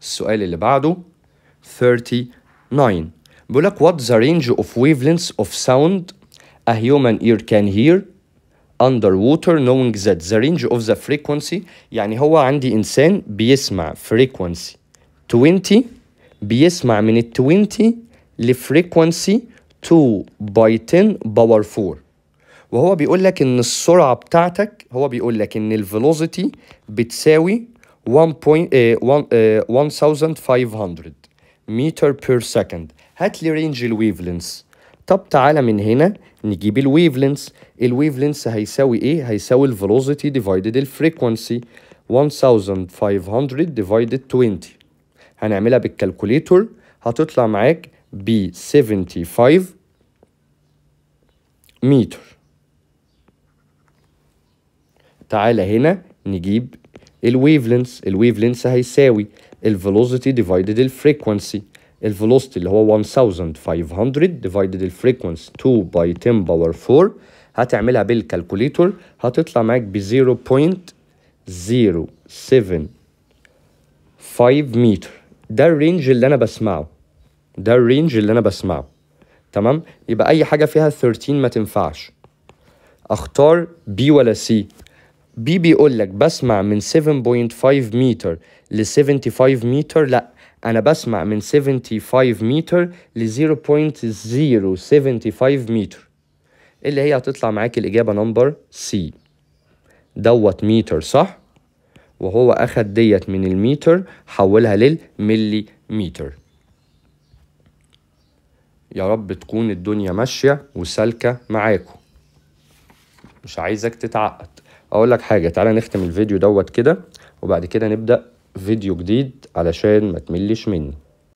السؤال اللي بعده 39 بيقول لك what the range of wavelengths of sound a human ear can hear underwater knowing that the range of the frequency يعني هو عندي إنسان بيسمع frequency 20 بيسمع من ال 20 لفريكونسي 2 باي 10 باور 4 وهو بيقول لك ان السرعه بتاعتك هو بيقول لك ان الفيلوسيتي بتساوي 1.1500 متر بير سكند هات لي رينج الويفلنس طب تعالى من هنا نجيب الويفلنس الويفلنس هيساوي ايه هيساوي الفيلوسيتي ديفايدد الفريكوانسي 1500 ديفايدد 20 هنعملها بالكالكوليتور هتطلع معاك ب 75 متر تعالى هنا نجيب الويفلنس الويفلنس هيساوي الفيلوسيتي ديفايدد الفريكوانسي velocity اللي هو 1500 ديفايدد الفريكونس 2 باي 10 باور 4 هتعملها بالكالكوليتور هتطلع معاك ب 0.075 متر ده الرينج اللي انا بسمعه ده الرينج اللي انا بسمعه تمام يبقى اي حاجه فيها 13 ما تنفعش اختار بي ولا سي بي بيقول لك بسمع من 7.5 متر ل 75 متر لا انا بسمع من 75 متر ل 0.075 متر اللي هي هتطلع معاك الاجابه نمبر سي دوت متر صح وهو اخد ديت من المتر حولها للملي متر يا رب تكون الدنيا ماشيه وسالكه معاكم مش عايزك تتعقد اقول لك حاجه تعالى نختم الفيديو دوت كده وبعد كده نبدا فيديو جديد علشان ما تملش مني